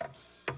Thank you.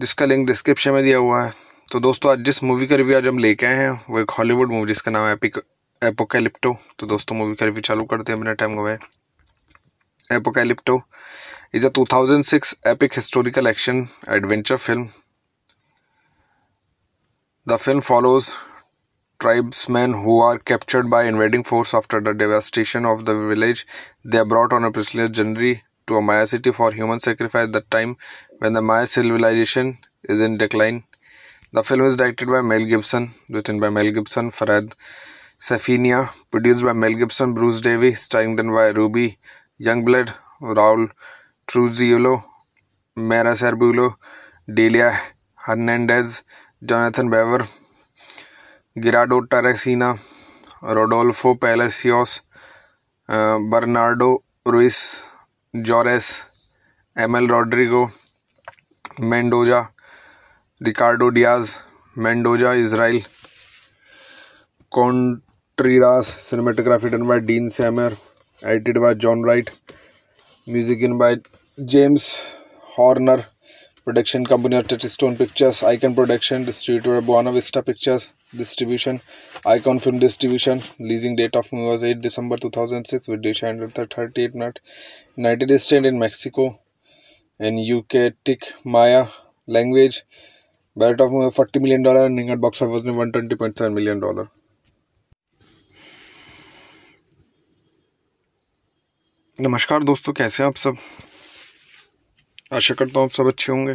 जिसका link description में दिया हुआ है तो दोस्तों आज जिस मूवी का रिव्यू आज हम लेके आए हैं वो एक हॉलीवुड मूवी जिसका नाम है एपिक एपोकैलिप्टो तो दोस्तों मूवी का रिव्यू चालू करते हैं बिना टाइम गवाए Apocalypto is a 2006 epic historical action adventure film the film follows tribes tribesman are captured by invading force after the devastation of the village they are brought on a जनरी to a Maya city for human sacrifice that time when the Maya civilization is in decline. The film is directed by Mel Gibson, written by Mel Gibson, Farad Safinia, produced by Mel Gibson, Bruce Davy, starring by Ruby Youngblood, Raul Truziello, Mara Serbulo, Delia Hernandez, Jonathan Bever, Gerardo Tarasina, Rodolfo Palacios, uh, Bernardo Ruiz, Juarez Ammel Rodrigo Mendoza Ricardo Diaz Mendoza Israel Contreras cinematography done by Dean Semler edited by John Wright music in by James Horner production company और Touchstone Pictures Icon production distributor Buena Vista Pictures distribution icon film distribution leasing date of movie was 8 december 2006 with data ended the 38 not united states in mexico and uk tick maya language budget of movie 40 million dollar and at box office 120.7 million dollar नमस्कार दोस्तों कैसे हैं आप सब आशा करता हूँ आप सब अच्छे होंगे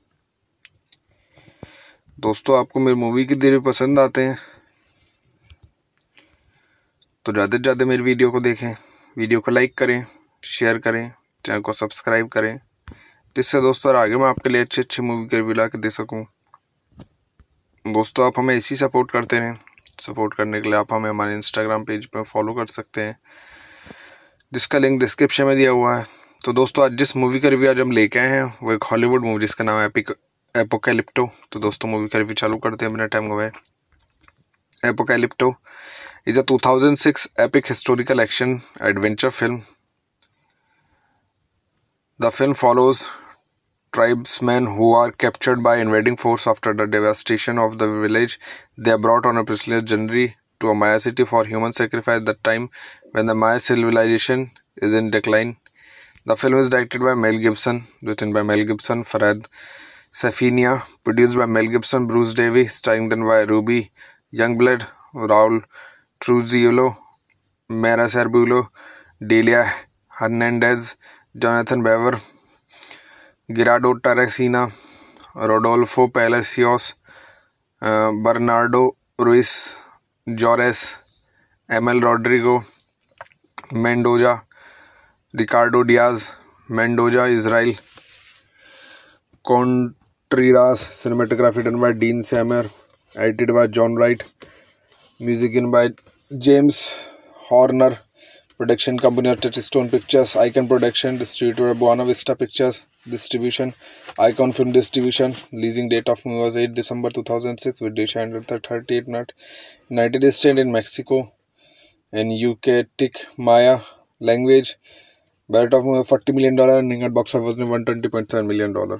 दोस्तों आपको मेरी मूवी के रिव्यू पसंद आते हैं तो ज़्यादा से ज़्यादा मेरी वीडियो को देखें वीडियो को लाइक करें शेयर करें चैनल को सब्सक्राइब करें जिससे दोस्तों आगे मैं आपके लिए अच्छी अच्छी मूवी के रिव्यू ला के दे सकूँ दोस्तों आप हमें इसी सपोर्ट करते रहें सपोर्ट करने के लिए आप हमें हमारे इंस्टाग्राम पेज पर पे फॉलो कर सकते हैं जिसका लिंक डिस्क्रिप्शन में दिया हुआ है तो दोस्तों आज जिस मूवी का रिव्यू आज हम लेके आए हैं वो एक हॉलीवुड मूवी जिसका नाम है एपिक एपोकैलिप्टो तो दोस्तों मूवी का रिव्यू चालू करते हैं अपने टाइम गवाए Apocalypto is a 2006 epic historical action adventure film the film follows tribes man who are captured by invading force after the devastation of the village they are brought on a जनरी to a Maya city for human sacrifice the time when the Maya civilisation is in decline the film is directed by Mel Gibson written by Mel Gibson Farhad Sapphenia, produced by Mel Gibson, Bruce Davey, starring done by Ruby Youngblood, Raul Trujiolo, Mara Sarbulo, Delia Hernandez, Jonathan Bever, Gerardo Tarasina, Rodolfo Palacios, uh, Bernardo Ruiz, Jores, Emil Rodrigo, Mendoza, Ricardo Diaz, Mendoza, Israel, Con ट्रीरास cinematography done by Dean Semler edited by John Wright music in by James Horner production company of Touchstone Pictures Icon production distributor Buena Vista Pictures distribution Icon film distribution leasing date of movies eight December two thousand six with thirty eight minute United State in Mexico and you के टिक Maya language bat of forty million dollar India box of one twenty point seven million dollar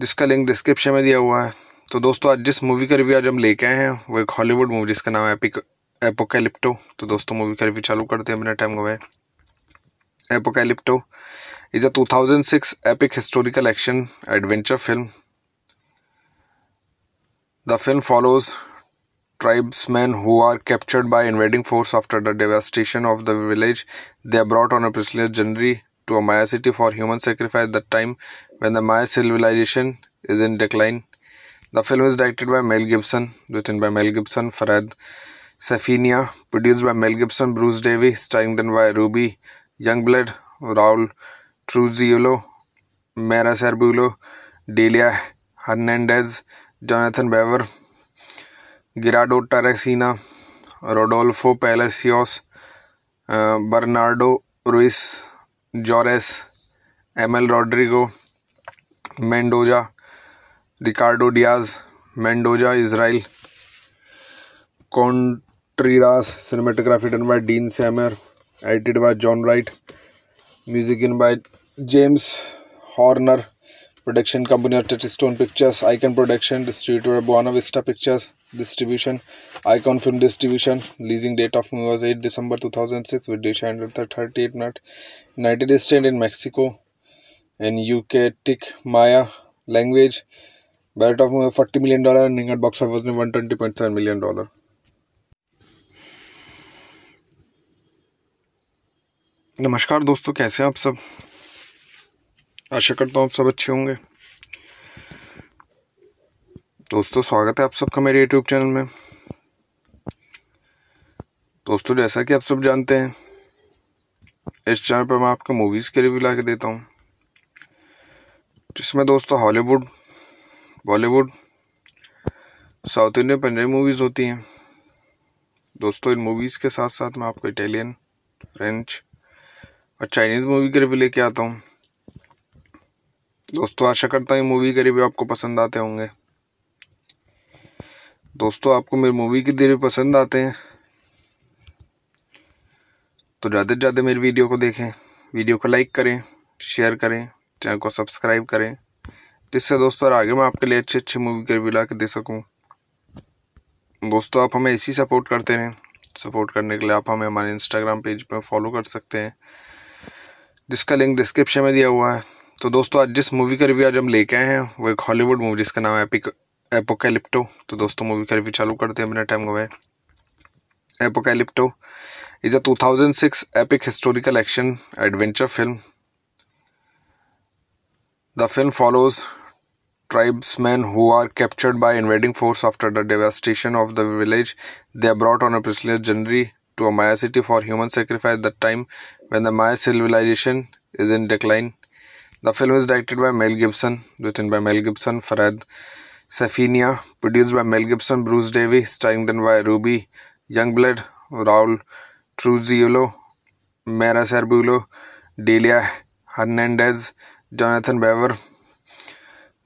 जिसका link description में दिया हुआ है तो दोस्तों आज जिस मूवी का रिव्यू आज हम लेके आए हैं वो एक हॉलीवुड मूवी जिसका नाम है एपिक एपोकैलिप्टो तो दोस्तों मूवी का रिव्यू चालू करते हैं बिना टाइम गवाए Apocalypto is a 2006 epic historical action adventure film the film follows tribes tribesman are are captured by force force after the of of the village are brought on a पिछले जनरी to a Maya city for human sacrifice that time when the Maya civilization is in decline. The film is directed by Mel Gibson, written by Mel Gibson, Farad Safinia, produced by Mel Gibson, Bruce Davy, starring by Ruby Youngblood, Raul Truziello, Mara Serbulo, Delia Hernandez, Jonathan Bever, Gerardo Taracina, Rodolfo Palacios, uh, Bernardo Ruiz, Juarez Ammel Rodrigo Mendoza Ricardo Diaz Mendoza Israel Contreras cinematography done by Dean Semler edited by John Wright music in by James Horner production company of stone Pictures Icon production distributor Buena Vista Pictures distribution Icon film distribution releasing date of movie was eight December two thousand six with day शैंड thirty eight minute United State in Mexico and UK tick Maya language bat of forty million dollar and box office में one twenty point seven million dollar नमस्कार दोस्तों कैसे हैं आप सब आशा करता हूँ आप सब अच्छे होंगे दोस्तों स्वागत है आप सबका मेरे यूट्यूब चैनल में दोस्तों जैसा कि आप सब जानते हैं इस चैनल पर मैं आपको मूवीज़ के रिव्यू ला के देता हूँ जिसमें दोस्तों Hollywood Bollywood south Indian Punjabi movies होती हैं दोस्तों इन मूवीज़ के साथ साथ मैं आपको इटालियन फ्रेंच और चाइनीज़ मूवी के रिव्यू लेके आता हूँ दोस्तों आशा करता हूँ मूवी के रिव्यू आपको पसंद आते होंगे दोस्तों आपको मेरी मूवी के रिव्यू पसंद आते हैं तो ज़्यादा से ज़्यादा मेरी वीडियो को देखें वीडियो को लाइक करें शेयर करें चैनल को सब्सक्राइब करें जिससे दोस्तों आगे मैं आपके लिए अच्छी अच्छी मूवी के रिव्यू ला के दे सकूँ दोस्तों आप हमें इसी सपोर्ट करते रहें सपोर्ट करने के लिए आप हमें हमारे इंस्टाग्राम पेज पर पे फॉलो कर सकते हैं जिसका लिंक डिस्क्रिप्शन में दिया हुआ है तो दोस्तों आज जिस मूवी का रिव्यू आज हम लेके आए हैं वो एक हॉलीवुड मूवी जिसका नाम है एपिक एपोकैलिप्टो तो दोस्तों मूवी का रिव्यू चालू करते हैं बिना टाइम गवाए एपोकैलिप्टो is a 2006 epic historical action adventure film. The film follows tribesmen who are captured by invading force after the devastation of the village. They are brought on a prisoner's journey to a Maya city for human sacrifice At the time when the Maya civilization is in decline. The film is directed by Mel Gibson, written by Mel Gibson, Farad Safinia, produced by Mel Gibson, Bruce Davy, starring by Ruby Youngblood, Raul Trujillo मेरा Serbulo dahlia Hernandez Jonathan Weber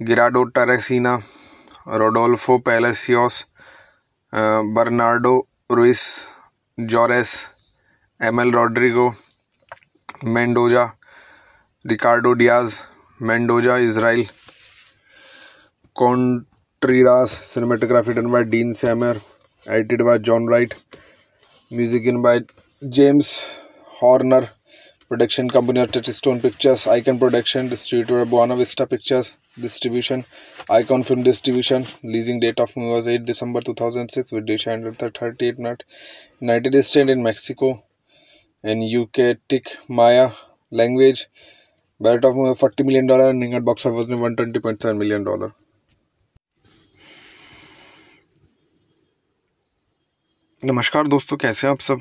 Gerardo Taracena Rodolfo Palacios Bernardo Ruiz Juarez Ammel Rodrigo Mendoza Ricardo Diaz Mendoza Israel Contreras cinematography done by Dean Semler edited by John Wright music in by James Horner production company और stone Pictures Icon production distributor Buena Vista Pictures distribution Icon film distribution leasing date of movies eight December two thousand six with thirty eight minute United State in Mexico and you के टिक Maya language bat of movie forty million dollar one twenty point seven million dollar नमस्कार दोस्तों कैसे हैं आप सब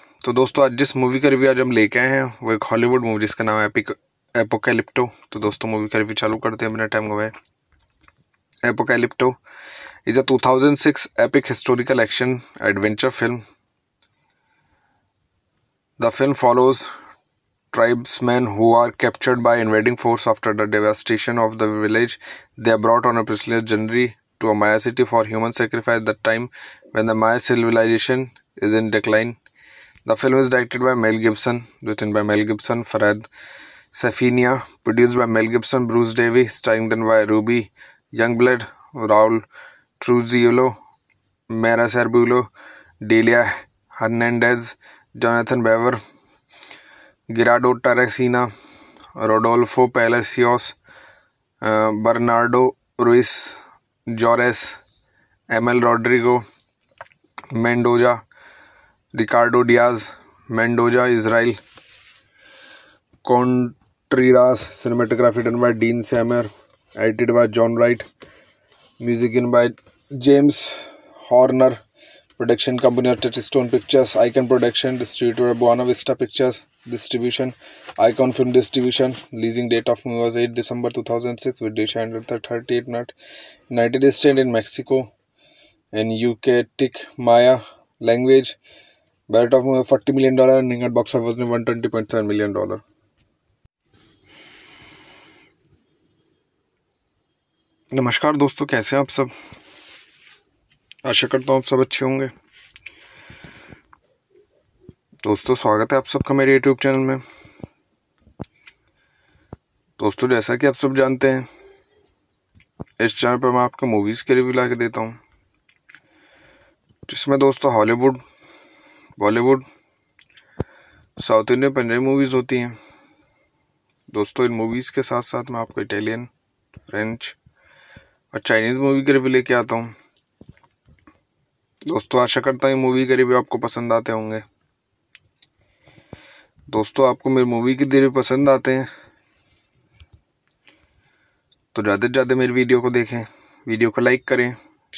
तो दोस्तों आज जिस मूवी का रिव्यू आज हम लेके आए हैं वो एक हॉलीवुड मूवी जिसका नाम है एपिक एपोकैलिप्टो तो दोस्तों मूवी का रिव्यू चालू करते हैं अपने टाइम गवाए Apocalypto is a 2006 epic historical action adventure film the film follows tribes man who are captured by invading force after the devastation of the village they are brought on a पिछले to a Maya city for human sacrifice the time when the Maya civilisation is in decline The film is directed by Mel Gibson, written by Mel Gibson, Farad Safinia, produced by Mel Gibson, Bruce Davy, starring done by Ruby Youngblood, Raul Truziello, Mara Serbulo, Delia Hernandez, Jonathan Bever, Gerardo Tarasina, Rodolfo Palacios, uh, Bernardo Ruiz, Jores, Emil Rodrigo, Mendoza, Ricardo Diaz, Mendoza, Israel. Contreras, cinematography done by Dean Sammer, edited by John Wright, music in by James Horner, production company of Touchstone Pictures, Icon Production, distributor Buena Vista Pictures, distribution, Icon Film Distribution, leasing date of movie was 8 December 2006 with data ended 38 minutes, United States in Mexico, and UK Tick Maya language of Barrett at box office में one twenty point seven million dollar नमस्कार दोस्तों कैसे हैं आप सब आशा करता हूँ आप सब अच्छे होंगे दोस्तों स्वागत है आप सबका मेरे यूट्यूब चैनल में दोस्तों जैसा कि आप सब जानते हैं इस चैनल पर मैं आपको मूवीज़ के रिव्यू ला के देता हूँ जिसमें दोस्तों Hollywood Bollywood south Indian Punjabi movies होती हैं दोस्तों इन मूवीज़ के साथ साथ मैं आपको इटालियन फ्रेंच और चाइनीज़ मूवी के रिव्यू लेके आता हूँ दोस्तों आशा करता हूँ मूवी के रिव्यू आपको पसंद आते होंगे दोस्तों आपको मेरी मूवी के रिव्यू पसंद आते हैं तो ज़्यादा से ज़्यादा मेरी वीडियो को देखें वीडियो को लाइक करें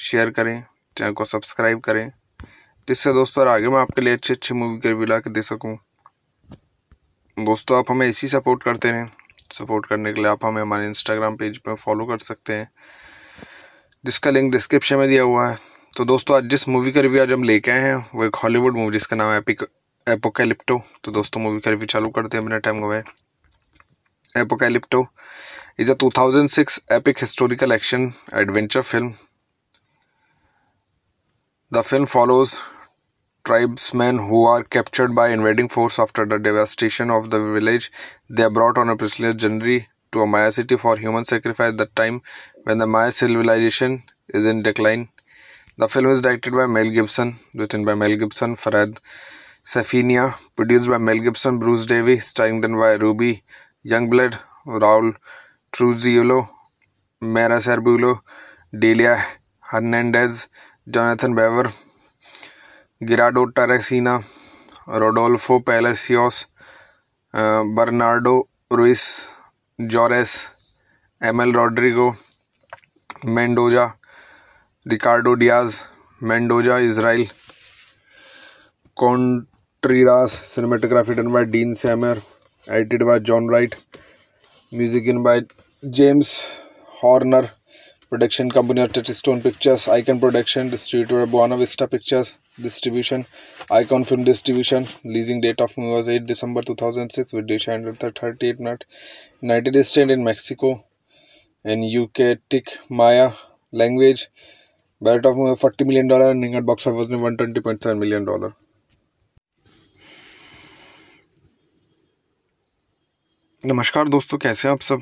शेयर करें चैनल को सब्सक्राइब करें जिससे दोस्तों आगे मैं आपके लिए अच्छी अच्छी मूवी के रिव्यू ला के दे सकूँ दोस्तों आप हमें इसी सपोर्ट करते रहें सपोर्ट करने के लिए आप हमें हमारे इंस्टाग्राम पेज पर पे फॉलो कर सकते हैं जिसका लिंक डिस्क्रिप्शन में दिया हुआ है तो दोस्तों आज जिस मूवी का रिव्यू आज हम लेके आए हैं वो एक हॉलीवुड मूवी जिसका नाम है एपिक एपोकैलिप्टो तो दोस्तों मूवी का रिव्यू चालू करते हैं बिना टाइम गवाए Apocalypto is a 2006 epic historical action adventure film The film follows tribesmen who are captured by invading force after the devastation of the village. They are brought on a prisoner journey to a Maya city for human sacrifice the time when the Maya civilization is in decline. The film is directed by Mel Gibson, written by Mel Gibson, Farad Safinia, produced by Mel Gibson, Bruce Davy, starring by Ruby Youngblood, Raul Truziello, Mara Serbulo, Delia Hernandez, Jonathan Weber Gerardo Taracena Rodolfo Palacios Bernardo Ruiz Juarez Ammel Rodrigo Mendoza Ricardo Diaz Mendoza Israel Contreras cinematography done by Dean Semler edited by John Wright music in by James Horner production company of stone Pictures Icon production distributor Buena Vista Pictures distribution Icon film distribution leasing date of movie was 8 December 2006 with date शाइंड thirty eight minute United State in Mexico in K tick Maya language bat of movie forty million dollar निगट box office one million dollar नमस्कार दोस्तों कैसे हैं आप सब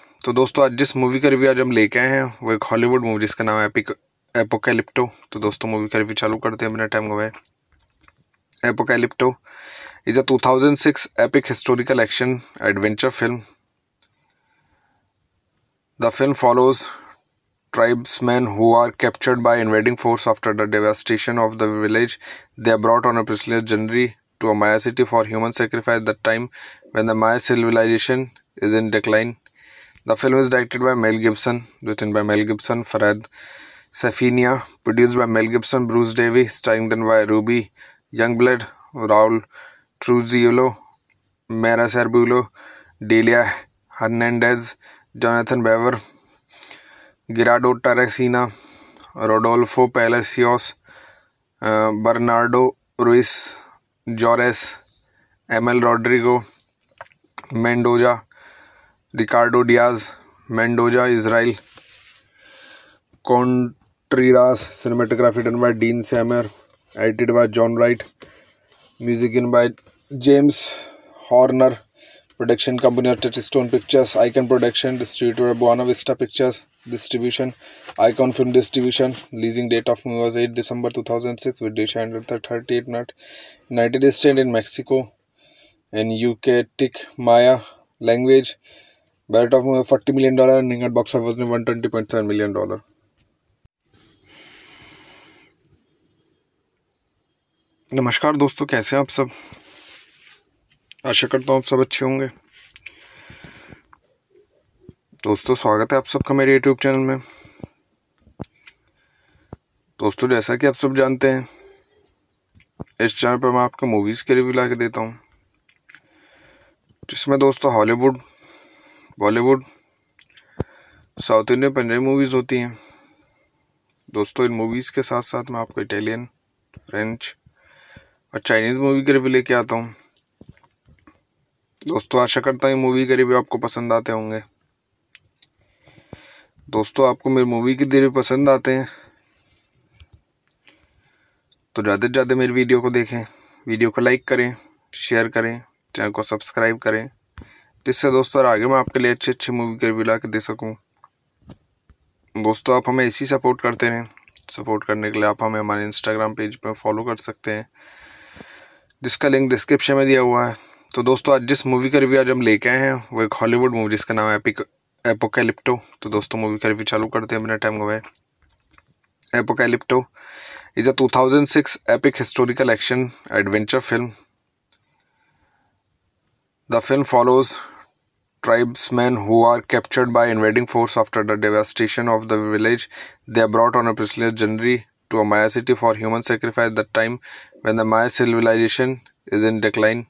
तो दोस्तों आज जिस मूवी का रिव्यू आज हम लेके आए हैं वो एक हॉलीवुड मूवी जिसका नाम है एपिक एपोकैलिप्टो तो दोस्तों मूवी का रिव्यू चालू करते हैं अपने टाइम गवाए Apocalypto is a 2006 epic historical action adventure film the film follows tribes man who are captured by invading force after the devastation of the village they are brought on a पिछले to a Maya city for human sacrifice the time when the Maya civilisation is in decline The film is directed by Mel Gibson, written by Mel Gibson, Farad Safinia, produced by Mel Gibson, Bruce Davy, starring done by Ruby Youngblood, Raul Truziello, Mara Serbulo, Delia Hernandez, Jonathan Bever, Gerardo Tarasina, Rodolfo Palacios, uh, Bernardo Ruiz, Jores, Emil Rodrigo, Mendoza, Ricardo Diaz, Mendoza, Israel, Contreras, cinematography done by Dean Samer, edited by John Wright, music in by James Horner, production company of Touchstone Pictures, Icon Production, distributor Buena Vista Pictures, distribution, Icon Film Distribution, leasing date of movie was 8 December 2006 with data ended 38 minutes, United States in Mexico, and UK Tick Maya language bat of forty million dollar running at box office में one twenty point seven million dollar नमस्कार दोस्तों कैसे हैं आप सब आशा करता हूँ आप सब अच्छे होंगे दोस्तों स्वागत है आप सबका मेरे यूट्यूब चैनल में दोस्तों जैसा कि आप सब जानते हैं इस चैनल पर मैं आपको मूवीज़ के रिव्यू ला के देता हूँ जिसमें दोस्तों Hollywood Bollywood south Indian Punjabi movies होती हैं दोस्तों इन मूवीज़ के साथ साथ मैं आपको इटालियन फ्रेंच और चाइनीज़ मूवी के रिव्यू लेके आता हूँ दोस्तों आशा करता हूँ मूवी के रिव्यू आपको पसंद आते होंगे दोस्तों आपको मेरी मूवी के रिव्यू पसंद आते हैं तो ज़्यादा से ज़्यादा मेरी वीडियो को देखें वीडियो को लाइक करें शेयर करें चैनल को सब्सक्राइब करें जिससे दोस्तों आगे मैं आपके लिए अच्छी अच्छी मूवी के रिव्यू ला के दे सकूँ दोस्तों आप हमें इसी सपोर्ट करते रहें सपोर्ट करने के लिए आप हमें हमारे इंस्टाग्राम पेज पर पे फॉलो कर सकते हैं जिसका लिंक डिस्क्रिप्शन में दिया हुआ है तो दोस्तों आज जिस मूवी का रिव्यू आज हम लेके आए हैं वो एक हॉलीवुड मूवी जिसका नाम है एपिक एपोकैलिप्टो तो दोस्तों मूवी का रिव्यू चालू करते हैं बिना टाइम गवाए Apocalypto is a 2006 epic historical action adventure film the film follows tribesmen who are captured by invading force after the devastation of the village they are brought on a prisoner journey to a Maya city for human sacrifice the time when the Maya civilization is in decline.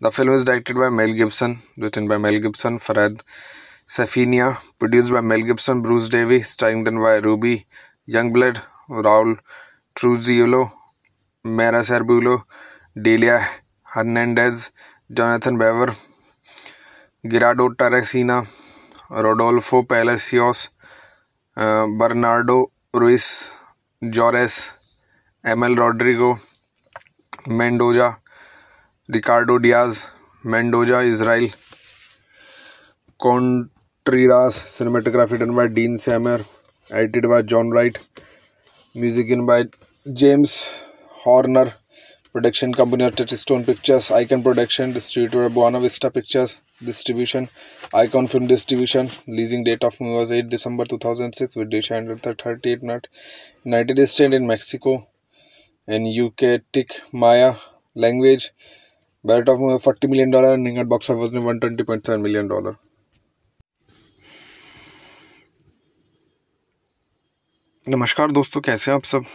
The film is directed by Mel Gibson, written by Mel Gibson, Farad Safinia, produced by Mel Gibson, Bruce Davy, starring by Ruby Youngblood, Raul Truziello, Mara Serbulo, Delia Hernandez, Jonathan Bever, Gerardo Taracena Rodolfo Palacios Bernardo Ruiz Juarez Ammel Rodrigo Mendoza Ricardo Diaz Mendoza Israel Contreras cinematography done by Dean Semler edited by John Wright music in by James Horner production company Touchstone Pictures Icon production distributor Buena Vista Pictures distribution Icon film distribution leasing date of movie was 8 December 2006 with duration under minute United State in Mexico and you के टिक Maya language bat of forty million dollar ending box office में 120.7 dollar नमस्कार दोस्तों कैसे हैं आप सब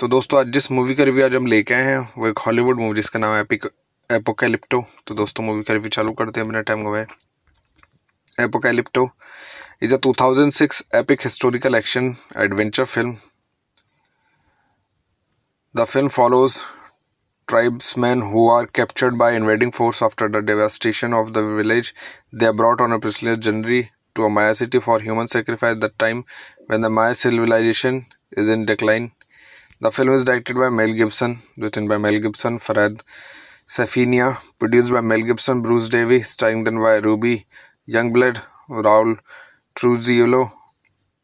तो दोस्तों आज जिस मूवी का रिव्यू आज हम लेके आए हैं वो एक हॉलीवुड मूवी जिसका नाम है एपिक एपोकैलिप्टो तो दोस्तों मूवी का रिव्यू चालू करते हैं अपने टाइम गवाए Apocalypto is a 2006 epic historical action adventure film the film follows tribes man who are captured by invading force after the devastation of the village they are brought on a पिछले to a Maya city for human sacrifice the time when the Maya civilisation is in decline The film is directed by Mel Gibson, written by Mel Gibson, Farad Safinia, produced by Mel Gibson, Bruce Davy, starring done by Ruby Youngblood, Raul Trujillo,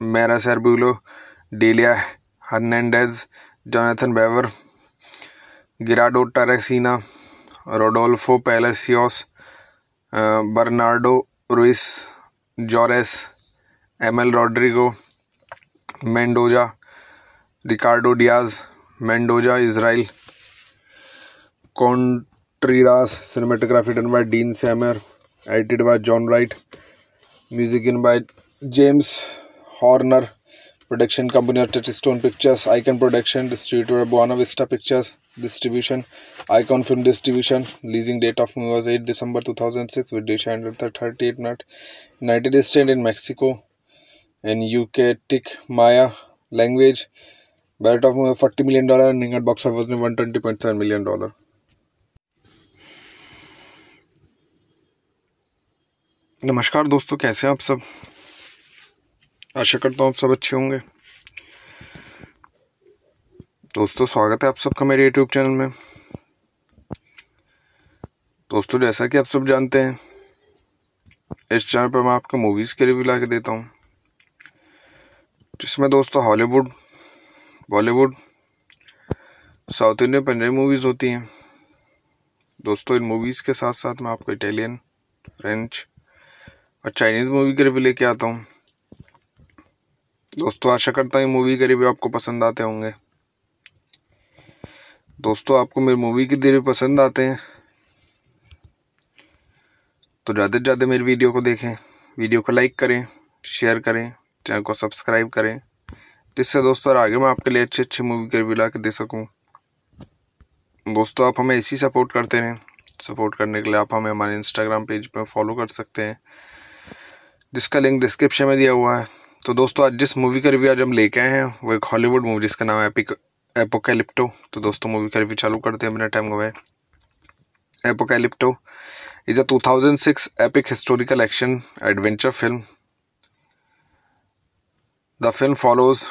Mara Serbulo, Delia Hernandez, Jonathan Bever, Gerardo Tarasina, Rodolfo Palacios, uh, Bernardo Ruiz, Jores, Emil Rodrigo, Mendoza, Ricardo Diaz, Mendoza, Israel. Contreras, cinematography done by Dean Sammer, edited by John Wright, music in by James Horner, production company of Touchstone Pictures, Icon Production, distributor Buena Vista Pictures, distribution, Icon Film Distribution, leasing date of movie was 8 December 2006 with data ended 38 minutes, United States in Mexico, and UK Tick Maya language bat of forty million dollar running at box office में one twenty point seven million dollar नमस्कार दोस्तों कैसे हैं आप सब आशा करता हूँ आप सब अच्छे होंगे दोस्तों स्वागत है आप सबका मेरे यूट्यूब चैनल में दोस्तों जैसा कि आप सब जानते हैं इस चैनल पर मैं आपको मूवीज़ के रिव्यू ला के देता हूँ जिसमें दोस्तों Hollywood Bollywood south Indian Punjabi movies होती हैं दोस्तों इन मूवीज़ के साथ साथ मैं आपको इटालियन फ्रेंच और चाइनीज़ मूवी के रिव्यू लेके आता हूँ दोस्तों आशा करता हूँ मूवी के रिव्यू आपको पसंद आते होंगे दोस्तों आपको मेरी मूवी के रिव्यू पसंद आते हैं तो ज़्यादा से ज़्यादा मेरी वीडियो को देखें वीडियो को लाइक करें शेयर करें चैनल को सब्सक्राइब करें जिससे दोस्तों आगे मैं आपके लिए अच्छी अच्छी मूवी के रिव्यू ला के दे सकूँ दोस्तों आप हमें इसी सपोर्ट करते रहें सपोर्ट करने के लिए आप हमें हमारे इंस्टाग्राम पेज पर पे फॉलो कर सकते हैं जिसका लिंक डिस्क्रिप्शन में दिया हुआ है तो दोस्तों आज जिस मूवी का रिव्यू आज हम लेके आए हैं वो एक हॉलीवुड मूवी जिसका नाम है एपिक एपोकैलिप्टो तो दोस्तों मूवी का रिव्यू चालू करते हैं बिना टाइम गवाए Apocalypto is a 2006 epic historical action adventure film the film follows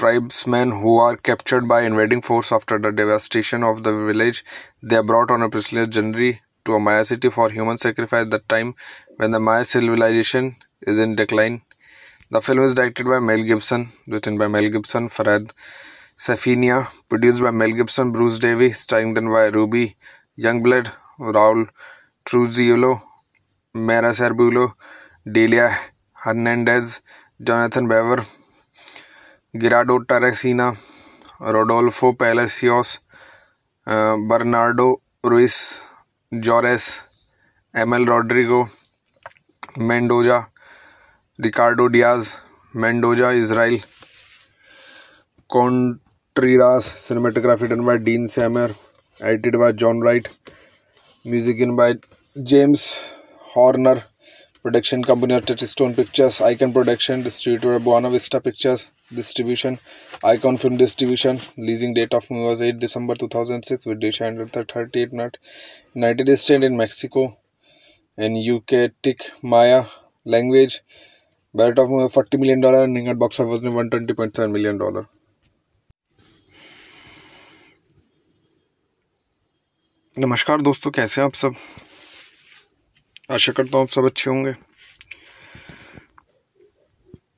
tribesmen who are captured by invading force after the devastation of the village they are brought on a prisoner journey to a Maya city for human sacrifice the time when the Maya civilization is in decline. The film is directed by Mel Gibson, written by Mel Gibson, Farad Safinia, produced by Mel Gibson, Bruce Davy, starring by Ruby Youngblood, Raul Truziello, Mara Serbulo, Delia Hernandez, Jonathan Bever, Gerardo Taracena Rodolfo Palacios Bernardo Ruiz Juarez Ammel Rodrigo Mendoza Ricardo Diaz Mendoza Israel Contreras cinematography done by Dean Semler edited by John Wright music in by James Horner production company of Touchstone Pictures Icon production distributor Buena Vista Pictures distribution icon film distribution leasing date of movie was 8 december 2006 with dish ended the 38 not united states in mexico and uk tick maya language budget of movie 40 million dollar and at box office 120.7 million dollar नमस्कार दोस्तों कैसे हैं आप सब आशा करता हूँ आप सब अच्छे होंगे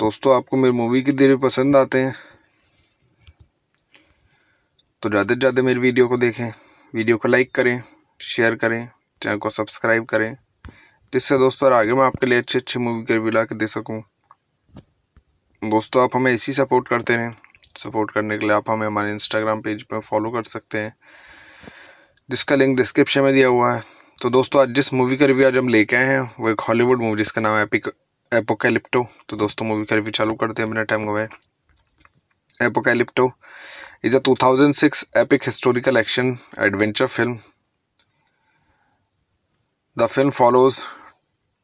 दोस्तों आपको मेरी मूवी के रिव्यू पसंद आते हैं तो ज़्यादा से ज़्यादा मेरी वीडियो को देखें वीडियो को लाइक करें शेयर करें चैनल को सब्सक्राइब करें जिससे दोस्तों आगे मैं आपके लिए अच्छी अच्छी मूवी के रिव्यू ला के दे सकूँ दोस्तों आप हमें इसी सपोर्ट करते रहें सपोर्ट करने के लिए आप हमें हमारे इंस्टाग्राम पेज पर पे फॉलो कर सकते हैं जिसका लिंक डिस्क्रिप्शन में दिया हुआ है तो दोस्तों आज जिस मूवी का रिव्यू आज हम लेके आए हैं वो एक हॉलीवुड मूवी जिसका नाम है एपिक एपोकैलिप्टो तो दोस्तों मूवी का रिव्यू चालू करते हैं अपने टाइम गवाए Apocalypto is a 2006 epic historical action adventure film the film follows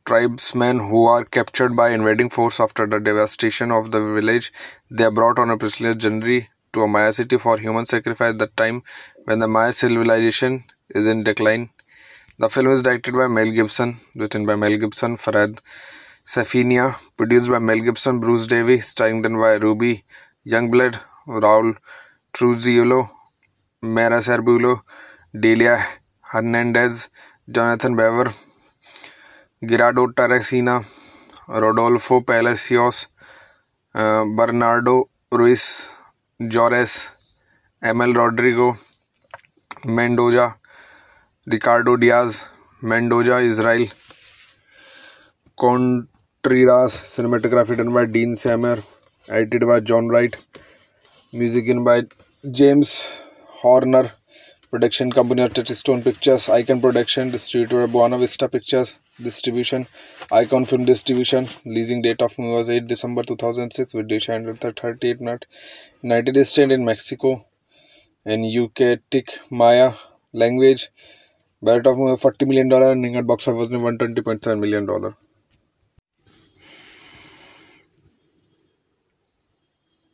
tribes man who are captured by invading force after the devastation of the village they are brought on a जनरी to a Maya city for human sacrifice the time when the Maya civilisation is in decline the film is directed by Mel Gibson written by Mel Gibson Farhad Sapphenia, produced by Mel Gibson, Bruce Davey, starring by Ruby Youngblood, Raul Trujiolo, Mara Sarbulo, Delia Hernandez, Jonathan Bever, Gerardo Tarasina, Rodolfo Palacios, uh, Bernardo Ruiz, Jores, Emil Rodrigo, Mendoza, Ricardo Diaz, Mendoza, Israel, Con ट्रीरास cinematography done by Dean Semler edited by John Wright music in by James Horner production company of Touchstone Pictures Icon production distributor Buena Vista Pictures distribution Icon film distribution leasing date of movies eight December two thousand six with thirty eight minute United State in Mexico and you के टिक Maya language bat of movie forty million dollar Indian box office में one twenty point seven million dollar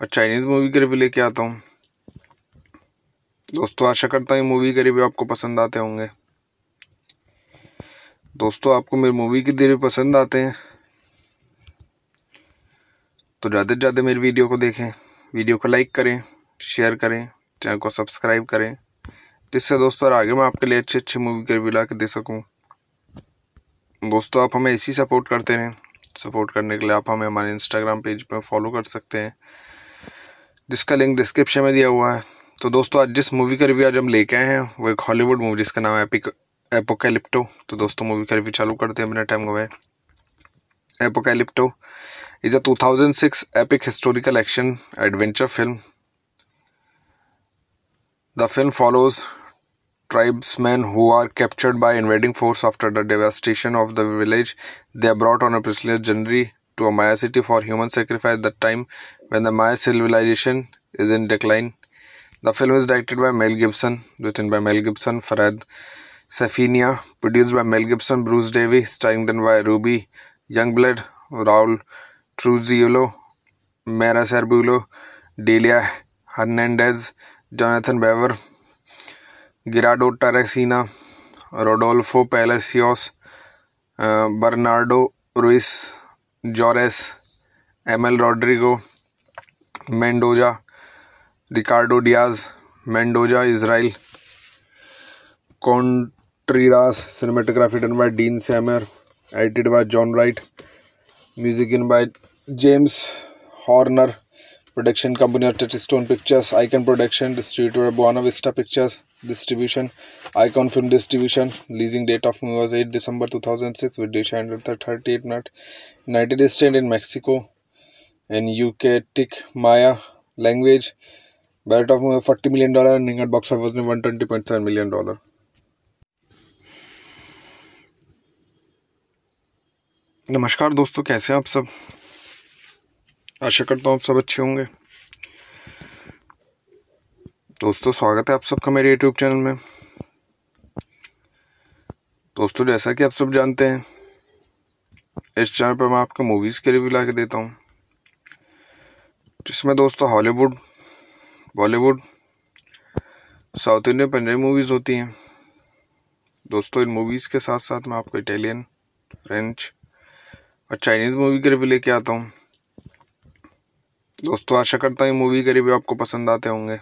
और Chinese movie के review लेके आता हूँ दोस्तों आशा करता हूँ मूवी के रिव्यू आपको पसंद आते होंगे दोस्तों आपको मेरी मूवी के रिव्यू पसंद आते हैं तो ज़्यादा से ज़्यादा मेरी वीडियो को देखें वीडियो को लाइक करें शेयर करें चैनल को सब्सक्राइब करें जिससे दोस्तों आगे मैं आपके लिए अच्छी अच्छी मूवी के रिव्यू ला के दे सकूँ दोस्तों आप हमें इसी सपोर्ट करते रहें सपोर्ट करने के लिए आप हमें हमारे इंस्टाग्राम पेज पर फॉलो कर सकते हैं जिसका लिंक डिस्क्रिप्शन में दिया हुआ है तो दोस्तों आज जिस मूवी का रिव्यू आज हम लेके आए हैं वो एक हॉलीवुड मूवी जिसका नाम है एपिक एपोकैलिप्टो तो दोस्तों मूवी का रिव्यू चालू करते हैं बिना टाइम गवाए Apocalypto is a 2006 epic historical action adventure film the film follows tribes man who are captured by force force after the of of the village are brought on a पिछले जनरी to a Maya city for human sacrifice that time when the Maya civilization is in decline. The film is directed by Mel Gibson, written by Mel Gibson, Farad Safinia, produced by Mel Gibson, Bruce Davy, starring by Ruby Youngblood, Raul Truziolo, Mera Serbulo, Delia Hernandez, Jonathan Bever, Gerardo Tarasina, Rodolfo Palacios, uh, Bernardo Ruiz, Juarez Ammel Rodrigo Mendoza Ricardo Diaz Mendoza Israel Contreras cinematography done by Dean Semler edited by John Wright music in by James Horner production company of stone Pictures Icon production distributor Buena Vista Pictures distribution Icon film distribution releasing date of movie was eight December two thousand six with day शैंड thirty eight minute United State in Mexico and UK tick Maya language bat of forty million dollar and box office में one twenty point seven million dollar नमस्कार दोस्तों कैसे हैं आप सब आशा करता हूँ आप सब अच्छे होंगे दोस्तों स्वागत है आप सबका मेरे यूट्यूब चैनल में दोस्तों जैसा कि आप सब जानते हैं इस चैनल पर मैं आपको मूवीज़ के रिव्यू ला के देता हूँ जिसमें दोस्तों Hollywood Bollywood south Indian Punjabi movies होती हैं दोस्तों इन मूवीज़ के साथ साथ मैं आपको इटालियन फ्रेंच और चाइनीज़ मूवी के रिव्यू लेके आता हूँ दोस्तों आशा करता हूँ मूवी के रिव्यू आपको पसंद आते होंगे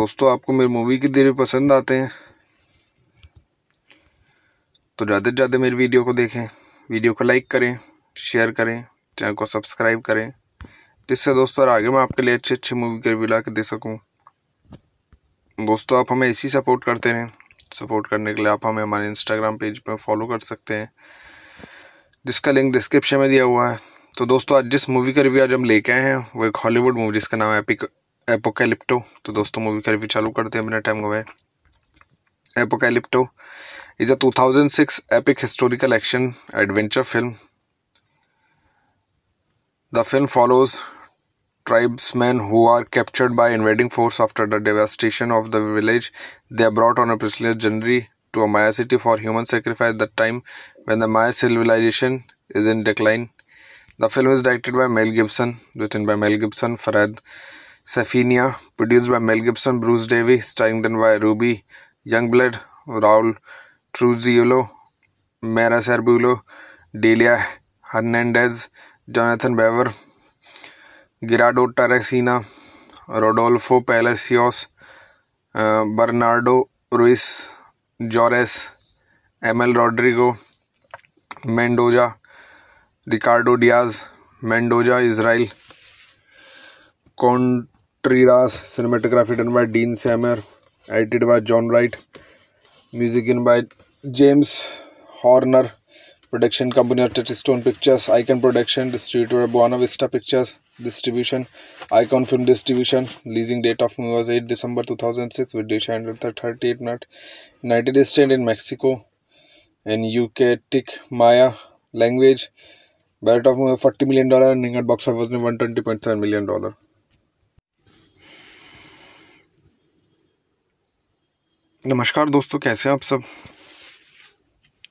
दोस्तों आपको मेरी मूवी के रिव्यू पसंद आते हैं तो ज़्यादा से ज़्यादा मेरी वीडियो को देखें वीडियो को लाइक करें शेयर करें चैनल को सब्सक्राइब करें जिससे दोस्तों आगे मैं आपके लिए अच्छी अच्छी मूवी के रिव्यू ला के दे सकूँ दोस्तों आप हमें इसी सपोर्ट करते रहें सपोर्ट करने के लिए आप हमें हमारे इंस्टाग्राम पेज पर पे फॉलो कर सकते हैं जिसका लिंक डिस्क्रिप्शन में दिया हुआ है तो दोस्तों आज जिस मूवी का रिव्यू आज हम लेके आए हैं वो एक हॉलीवुड मूवी जिसका नाम है एपिक एपोकैलिप्टो तो दोस्तों मूवी का रिव्यू चालू करते हैं बिना टाइम गवाए एपोकैलिप्टो is a 2006 epic historical action adventure film. The film follows tribesmen who are captured by invading force after the devastation of the village. They are brought on a prisoner journey to a Maya city for human sacrifice at the time when the Maya civilization is in decline. The film is directed by Mel Gibson, written by Mel Gibson, Farad Safinia, produced by Mel Gibson, Bruce Davy, starring by Ruby Youngblood, Raul Trujillo मेरा Serbulo dahlia Hernandez Jonathan Weber Gerardo Taracena Rodolfo Palacios Bernardo Ruiz Juarez Ammel Rodrigo Mendoza Ricardo Diaz Mendoza Israel Contreras cinematography done by Dean Semler edited by John Wright music in by James Horner production company और stone Pictures Icon production street Buena Vista Pictures distribution Icon film distribution leasing date of movie was eight December two thousand six with thirty eight minute United State in Mexico in K tick Maya language bat of movie forty million dollar and box office one twenty point seven million dollar नमस्कार दोस्तों कैसे हैं आप सब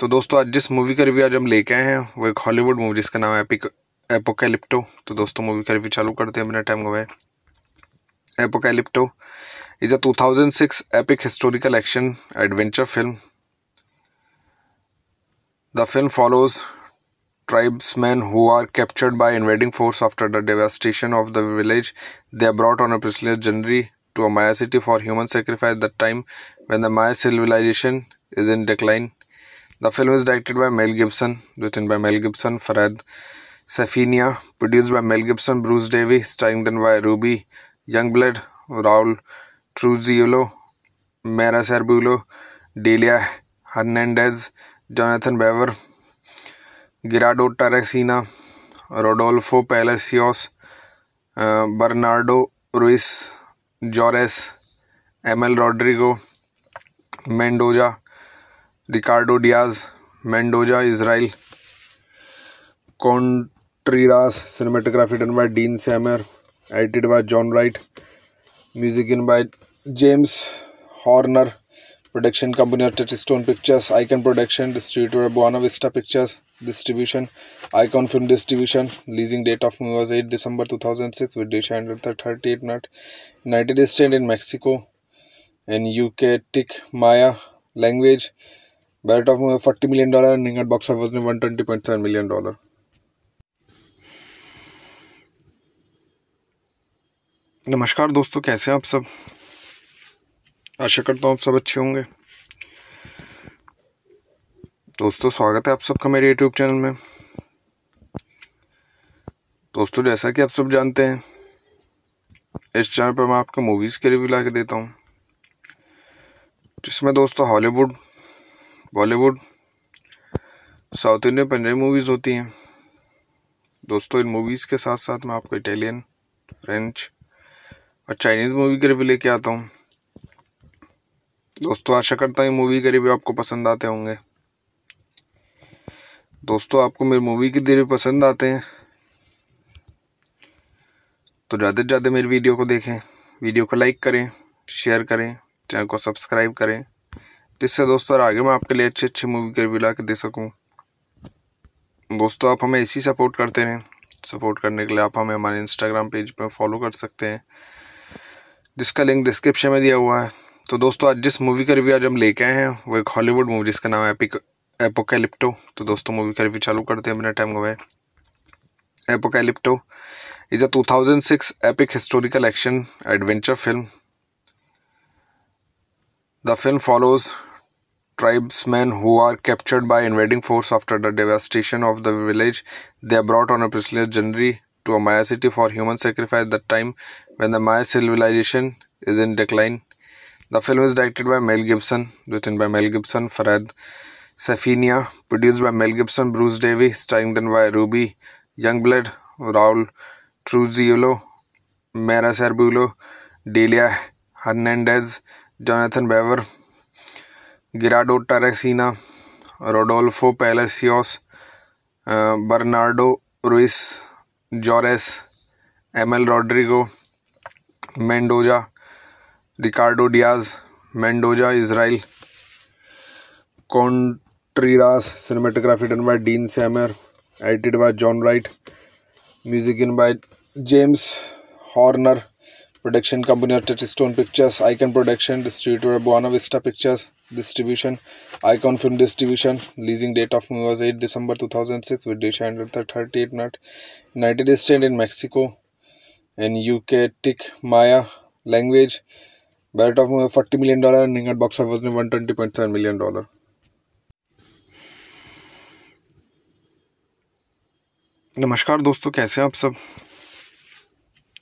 तो दोस्तों आज जिस मूवी का रिव्यू आज हम लेके आए हैं वो एक हॉलीवुड मूवी जिसका नाम है एपिक एपोकैलिप्टो तो दोस्तों मूवी का रिव्यू चालू करते हैं अपने टाइम गवाए Apocalypto is a 2006 epic historical action adventure film the film follows tribes man who are captured by invading force after the devastation of the village they are brought on a पिछले to a Maya city for human sacrifice the time when the Maya civilisation is in decline The film is directed by Mel Gibson, written by Mel Gibson, Farad Safinia, produced by Mel Gibson, Bruce Davy, starring by Ruby Youngblood, Raul Truziello, Mara Serbulo, Delia Hernandez, Jonathan Bever, Gerardo Tarasina, Rodolfo Palacios, uh, Bernardo Ruiz, Jores, Emil Rodrigo, Mendoza, Ricardo Diaz, Mendoza, Israel, Contreras, cinematography done by Dean Sammer, edited by John Wright, music in by James Horner, production company of Touchstone Pictures, Icon Production, distributor Buena Vista Pictures, distribution, Icon Film Distribution, leasing date of movie was 8 December 2006 with data ended 38 minutes, United States in Mexico, in UK, Tick Maya language, bat of forty million dollar running at box office में one twenty point seven million dollar नमस्कार दोस्तों कैसे हैं आप सब आशा करता हूँ आप सब अच्छे होंगे दोस्तों स्वागत है आप सबका मेरे यूट्यूब चैनल में दोस्तों जैसा कि आप सब जानते हैं इस चैनल पर मैं आपको मूवीज़ के रिव्यू ला के देता हूँ जिसमें दोस्तों Hollywood Bollywood south Indian Punjabi movies होती हैं दोस्तों इन मूवीज़ के साथ साथ मैं आपको इटालियन फ्रेंच और चाइनीज़ मूवी के रिव्यू लेके आता हूँ दोस्तों आशा करता हूँ मूवी के रिव्यू आपको पसंद आते होंगे दोस्तों आपको मेरी मूवी के रिव्यू पसंद आते हैं तो ज़्यादा से ज़्यादा मेरी वीडियो को देखें वीडियो को लाइक करें शेयर करें चैनल को सब्सक्राइब करें जिससे दोस्तों आगे मैं आपके लिए अच्छी अच्छी मूवी के रिव्यू ला के दे सकूँ दोस्तों आप हमें इसी सपोर्ट करते रहें सपोर्ट करने के लिए आप हमें हमारे इंस्टाग्राम पेज पर पे फॉलो कर सकते हैं जिसका लिंक डिस्क्रिप्शन में दिया हुआ है तो दोस्तों आज जिस मूवी का रिव्यू आज हम लेके आए हैं वो एक हॉलीवुड मूवी जिसका नाम है एपिक एपोकैलिप्टो तो दोस्तों मूवी का रिव्यू चालू करते हैं बिना टाइम गवाए Apocalypto is a 2006 epic historical action adventure film the film follows tribesmen who are captured by invading force after the devastation of the village they are brought on a prisoner journey to a Maya city for human sacrifice the time when the Maya civilization is in decline. The film is directed by Mel Gibson, written by Mel Gibson, Farad Safinia, produced by Mel Gibson, Bruce Davy, starring by Ruby Youngblood, Raul Truziello, Mara Serbulo, Delia Hernandez, Jonathan Bever, Gerardo Taracena Rodolfo Palacios Bernardo Ruiz Juarez Ammel Rodrigo Mendoza Ricardo Diaz Mendoza Israel Contreras cinematography done by Dean Semler edited by John Wright music in by James Horner production company Touchstone Pictures Icon production distributor Buena Vista Pictures distribution Icon film distribution leasing date of movie was 8 December 2006 with date schedule था 38 minute United State in Mexico and you के टिक Maya language bat of movie 40 million dollar running at box office में 120.7 million dollar नमस्कार दोस्तों कैसे हैं आप सब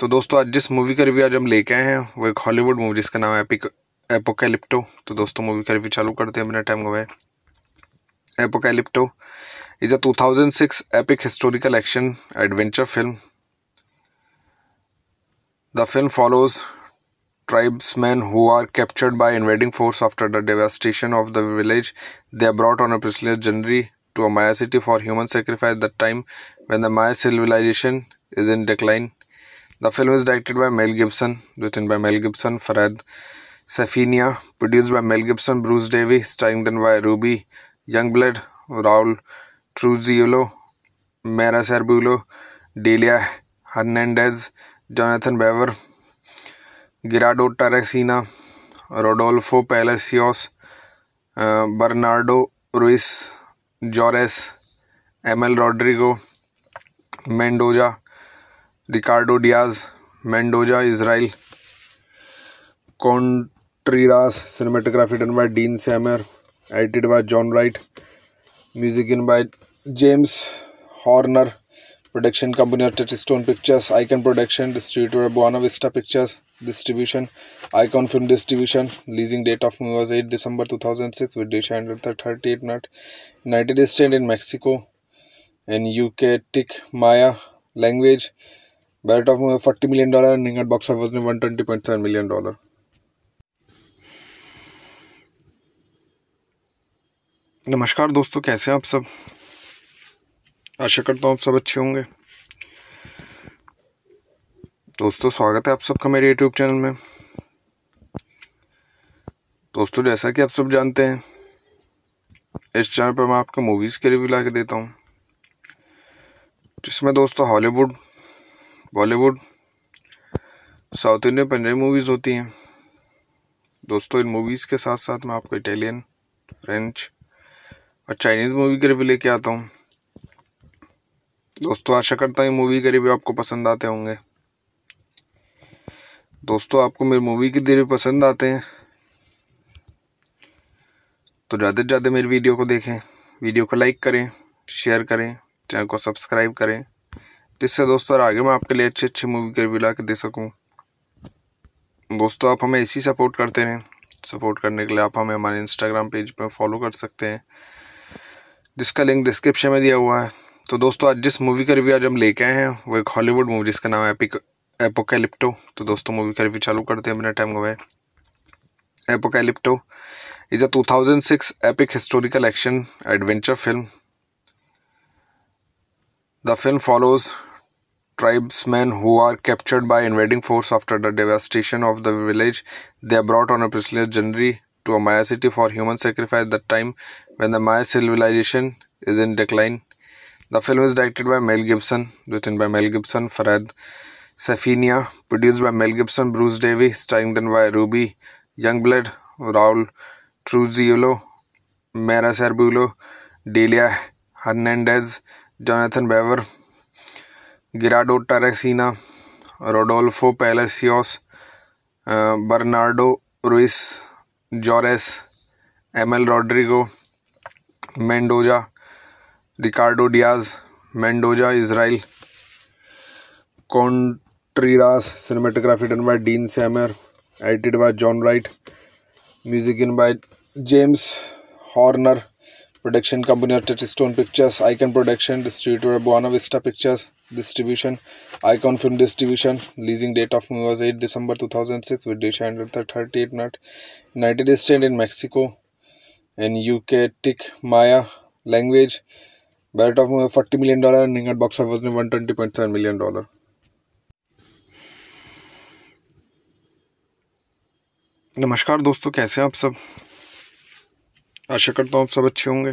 तो दोस्तों आज जिस मूवी का रिव्यू आज हम लेके आए हैं वो एक हॉलीवुड मूवी जिसका नाम है एपिक एपोकैलिप्टो तो दोस्तों मूवी का रिव्यू चालू करते हैं अपने टाइम गवाए Apocalypto is a 2006 epic historical action adventure film the film follows tribes man who are captured by invading force after the devastation of the village they are brought on पिछले जनरी to a Maya city for human sacrifice the time when the Maya civilisation is in decline The film is directed by Mel Gibson, written by Mel Gibson, Farad Safinia, produced by Mel Gibson, Bruce Davy, starring done by Ruby Youngblood, Raul Trujillo, Mera Serbulo, Delia Hernandez, Jonathan Bever, Gerardo Tarasina, Rodolfo Palacios, uh, Bernardo Ruiz, Jores, Emil Rodrigo, Mendoza, Ricardo Diaz, Mendoza, Israel. Contreras, cinematography done by Dean Sammer, edited by John Wright, music in by James Horner, production company of Touchstone Pictures, Icon Production, distributor Buena Vista Pictures, distribution, Icon Film Distribution, leasing date of movie was 8 December 2006 with data ended 38 minutes, United States in Mexico, and UK Tick Maya language bat of forty million dollar running at box office में one twenty point seven million dollar नमस्कार दोस्तों कैसे हैं आप सब आशा करता हूँ आप सब अच्छे होंगे दोस्तों स्वागत है आप सबका मेरे यूट्यूब चैनल में दोस्तों जैसा कि आप सब जानते हैं इस चैनल पर मैं आपको मूवीज़ के रिव्यू ला के देता हूँ जिसमें दोस्तों Hollywood Bollywood south Indian Punjabi movies होती हैं दोस्तों इन मूवीज़ के साथ साथ मैं आपको इटालियन फ्रेंच और चाइनीज़ मूवी के रिव्यू लेके आता हूँ दोस्तों आशा करता हूँ मूवी के रिव्यू आपको पसंद आते होंगे दोस्तों आपको मेरी मूवी के रिव्यू पसंद आते हैं तो ज़्यादा से ज़्यादा मेरी वीडियो को देखें वीडियो को लाइक करें शेयर करें चैनल को सब्सक्राइब करें जिससे दोस्तों आगे मैं आपके लिए अच्छी अच्छी मूवी के रिव्यू ला के दे सकूँ दोस्तों आप हमें इसी सपोर्ट करते रहें सपोर्ट करने के लिए आप हमें हमारे इंस्टाग्राम पेज पर पे फॉलो कर सकते हैं जिसका लिंक डिस्क्रिप्शन में दिया हुआ है तो दोस्तों आज जिस मूवी का रिव्यू आज हम लेके आए हैं वो एक हॉलीवुड मूवी जिसका नाम है एपिक एपोकैलिप्टो तो दोस्तों मूवी का रिव्यू चालू करते हैं बिना टाइम गवाए Apocalypto is a 2006 epic historical action adventure film the film follows tribesmen who are captured by invading force after the devastation of the village they are brought on a prisoner journey to a maya city for human sacrifice the time when the maya civilization is in decline the film is directed by mel gibson written by mel gibson farad safinia produced by mel gibson bruce davy starring by ruby youngblood raul trujillo mera serbulo delia hernandez jonathan bever Gerardo Taracena Rodolfo Palacios Bernardo Ruiz Juarez Ammel Rodrigo Mendoza Ricardo Diaz Mendoza Israel Contreras cinematography done by Dean Semler edited by John Wright music in by James Horner production company of Touchstone Pictures Icon production distributor Buena Vista Pictures distribution icon film distribution leasing date of movie was 8 december 2006 with date ended 38 not united states in mexico and uk tick maya language budget of movie 40 million dollar and at box office 120.7 million dollar नमस्कार दोस्तों कैसे हैं आप सब आशा करता हूँ आप सब अच्छे होंगे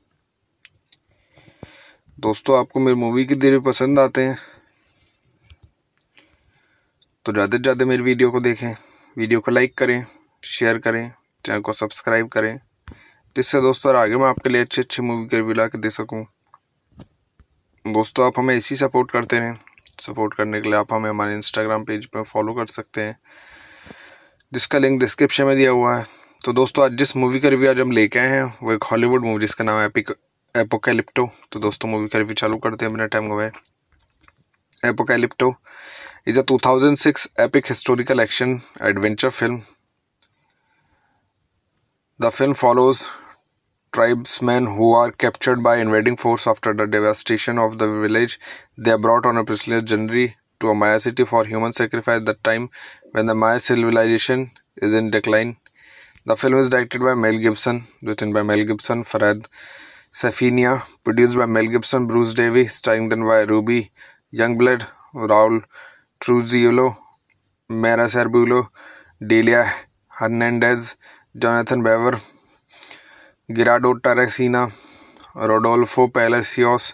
दोस्तों आपको मेरी मूवी के रिव्यू पसंद आते हैं तो ज़्यादा से ज़्यादा मेरी वीडियो को देखें वीडियो को लाइक करें शेयर करें चैनल को सब्सक्राइब करें जिससे दोस्तों आगे मैं आपके लिए अच्छी अच्छी मूवी के रिव्यू ला के दे सकूँ दोस्तों आप हमें इसी सपोर्ट करते रहें सपोर्ट करने के लिए आप हमें हमारे इंस्टाग्राम पेज पर पे फॉलो कर सकते हैं जिसका लिंक डिस्क्रिप्शन में दिया हुआ है तो दोस्तों आज जिस मूवी का रिव्यू आज हम लेके आए हैं वो एक हॉलीवुड मूवी जिसका नाम है एपिक एपोकैलिप्टो तो दोस्तों मूवी का रिव्यू चालू करते हैं अपने टाइम गवाए Apocalypto is a 2006 epic historical action adventure film the film follows tribes man who are captured by invading force after the devastation of the village they are brought on a जनरी to a Maya city for human sacrifice the time when the Maya civilisation is in decline the film is directed by Mel Gibson written by Mel Gibson Farhad Sapphenia, produced by Mel Gibson, Bruce Davey, starring done by Ruby Youngblood, Raul Trujiolo, Mara Sarbulo, Delia Hernandez, Jonathan Bever, Gerardo Tarasina, Rodolfo Palacios,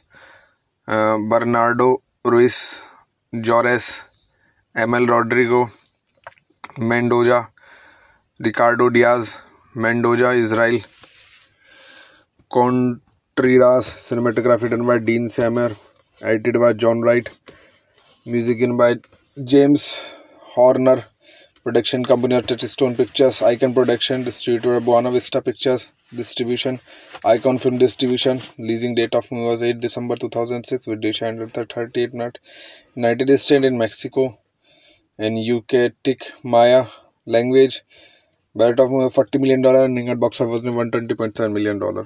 uh, Bernardo Ruiz, Jores, Emil Rodrigo, Mendoza, Ricardo Diaz, Mendoza, Israel, Con ट्रीरास cinematography done by Dean Semler edited by John Wright music in by James Horner production company of Touchstone Pictures Icon production distributor Buena Vista Pictures distribution Icon film distribution leasing date of movies eight December two thousand six with thirty eight minute United State in Mexico and you के टिक Maya language bat of forty million dollar India box office में one twenty point seven million dollar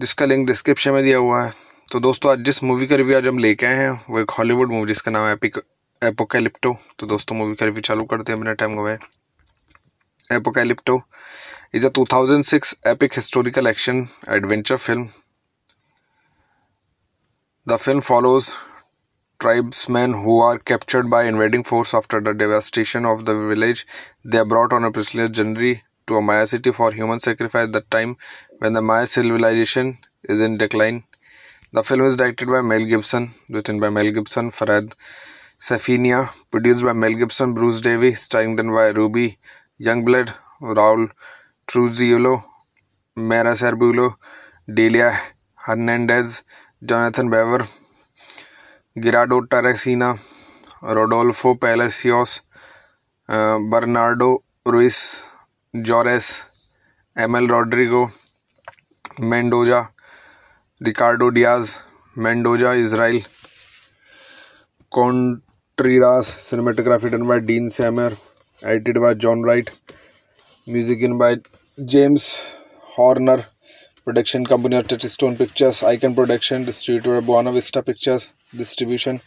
जिसका link description में दिया हुआ है तो दोस्तों आज जिस मूवी का रिव्यू आज हम लेके आए हैं वो एक हॉलीवुड मूवी जिसका नाम है एपिक एपोकैलिप्टो तो दोस्तों मूवी का रिव्यू चालू करते हैं बिना टाइम गवाए Apocalypto is a 2006 epic historical action adventure film the film follows tribes man who are captured by force force after the of of the village are brought on a पिछले जनरी to a Maya city for human sacrifice that time when the Maya civilization is in decline. The film is directed by Mel Gibson, written by Mel Gibson, Farad Safinia, produced by Mel Gibson, Bruce Davy, starring by Ruby Youngblood, Raul Truziello, Mara Serbulo, Delia Hernandez, Jonathan Bever, Gerardo Taracina, Rodolfo Palacios, uh, Bernardo Ruiz, Juarez Ammel Rodrigo Mendoza Ricardo Diaz Mendoza Israel Contreras cinematography done by Dean Semler edited by John Wright music in by James Horner production company of stone Pictures Icon production distributor Buena Vista Pictures distribution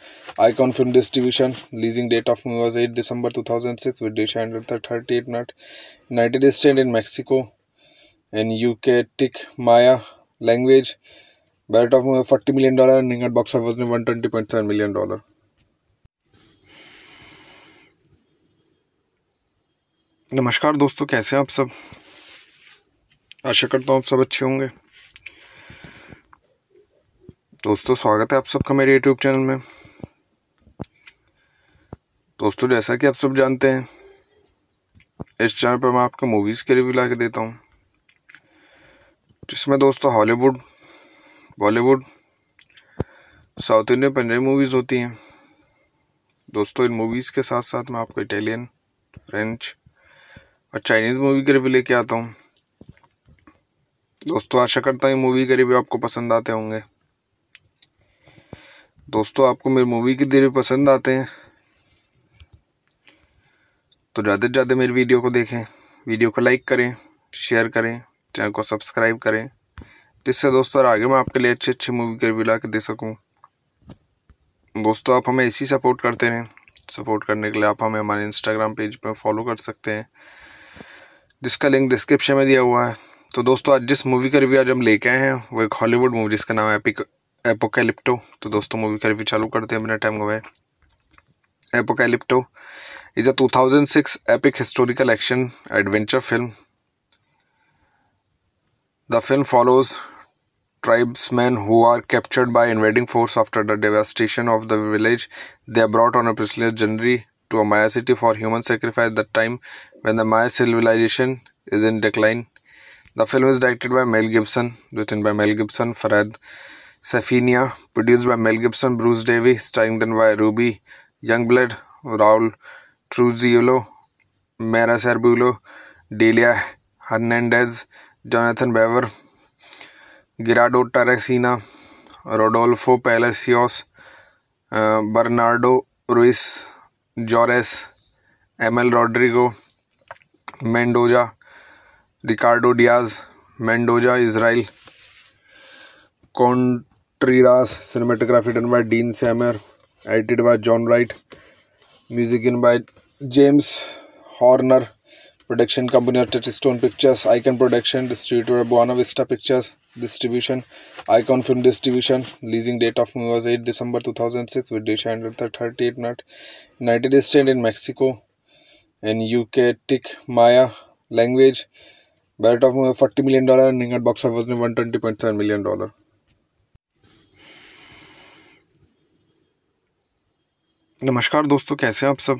Icon film distribution releasing date of movie was eight December two thousand six with day शैंड eight minute United State in Mexico and UK tick Maya language bat of forty million dollar and box office में one twenty point seven million dollar नमस्कार दोस्तों कैसे हैं आप सब आशा करता हूँ आप सब अच्छे होंगे दोस्तों स्वागत है आप सबका मेरे यूट्यूब चैनल में दोस्तों जैसा कि आप सब जानते हैं इस चैनल पर मैं आपको मूवीज़ के रिव्यू ला के देता हूँ जिसमें दोस्तों Hollywood Bollywood south Indian Punjabi movies होती हैं दोस्तों इन मूवीज़ के साथ साथ मैं आपको इटालियन फ्रेंच और चाइनीज़ मूवी के रिव्यू लेके आता हूँ दोस्तों आशा करता हूँ मूवी के रिव्यू आपको पसंद आते होंगे दोस्तों आपको मेरी मूवी के रिव्यू पसंद आते हैं तो ज़्यादा से ज़्यादा मेरी वीडियो को देखें वीडियो को लाइक करें शेयर करें चैनल को सब्सक्राइब करें जिससे दोस्तों आगे मैं आपके लिए अच्छी अच्छी मूवी के रिव्यू ला के दे सकूँ दोस्तों आप हमें इसी सपोर्ट करते रहें सपोर्ट करने के लिए आप हमें हमारे इंस्टाग्राम पेज पर पे फॉलो कर सकते हैं जिसका लिंक डिस्क्रिप्शन में दिया हुआ है तो दोस्तों आज जिस मूवी का रिव्यू आज हम लेके आए हैं वो एक हॉलीवुड मूवी जिसका नाम है एपिक एपोकैलिप्टो तो दोस्तों मूवी का रिव्यू चालू करते हैं बिना टाइम गवाए एपोकैलिप्टो is a 2006 epic historical action adventure film. The film follows tribesmen who are captured by invading force after the devastation of the village. They are brought on a prisoner journey to a Maya city for human sacrifice At the time when the Maya civilization is in decline. The film is directed by Mel Gibson, written by Mel Gibson, Farad Safinia, produced by Mel Gibson, Bruce Davy, starring by Ruby Youngblood, Raul Trujillo मेरा Serbulo dahlia Hernandez Jonathan Weber Gerardo Taracena Rodolfo Palacios Bernardo Ruiz Juarez Ammel Rodrigo Mendoza Ricardo Diaz Mendoza Israel Contreras cinematography done by Dean Semler edited by John Wright music in by James Horner production company और stone Pictures Icon production distributor Buena Vista Pictures distribution Icon film distribution leasing date of movie was eight December two thousand six with thirty eight minute United State in Mexico U के टिक Maya language bat of movie forty million dollar one twenty point seven million dollar नमस्कार दोस्तों कैसे हैं आप सब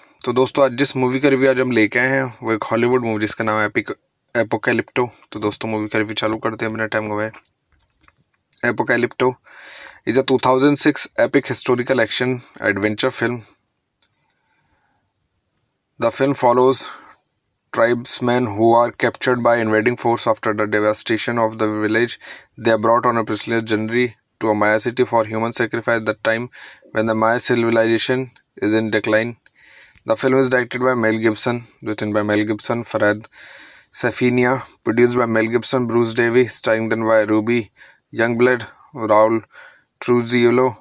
तो दोस्तों आज जिस मूवी का रिव्यू आज हम लेके आए हैं वो एक हॉलीवुड मूवी जिसका नाम है एपिक एपोकैलिप्टो तो दोस्तों मूवी का रिव्यू चालू करते हैं बिना टाइम गवाए Apocalypto is a 2006 epic historical action adventure film the film follows tribes man who are captured by invading force after the devastation of the village they are brought on a पिछले to a Maya city for human sacrifice the time when the Maya civilisation is in decline The film is directed by Mel Gibson, written by Mel Gibson, Farad Safinia, produced by Mel Gibson, Bruce Davy, starring done by Ruby Youngblood, Raul Trujillo,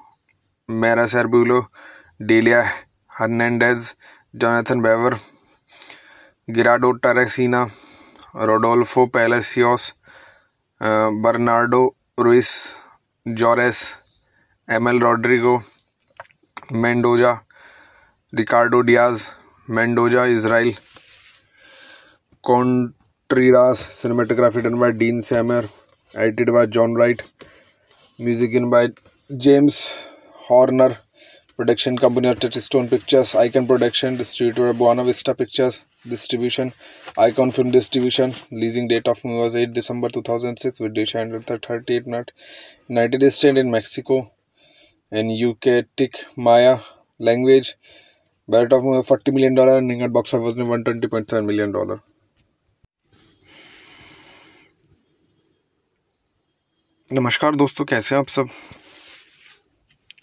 Mara Serbulo, Delia Hernandez, Jonathan Bever, Gerardo Tarasina, Rodolfo Palacios, uh, Bernardo Ruiz, Jores, Emil Rodrigo, Mendoza, Ricardo Diaz, Mendoza, Israel. Contreras, cinematography done by Dean Sammer, edited by John Wright, music in by James Horner, production company of Touchstone Pictures, Icon Production, distributor Buena Vista Pictures, distribution, Icon Film Distribution, leasing date of movie was 8 December 2006 with data ended 38 minutes, United States in Mexico, in UK, Tick Maya language. Bat of forty million dollar running at box office में one twenty point seven million dollar नमस्कार दोस्तों कैसे हैं आप सब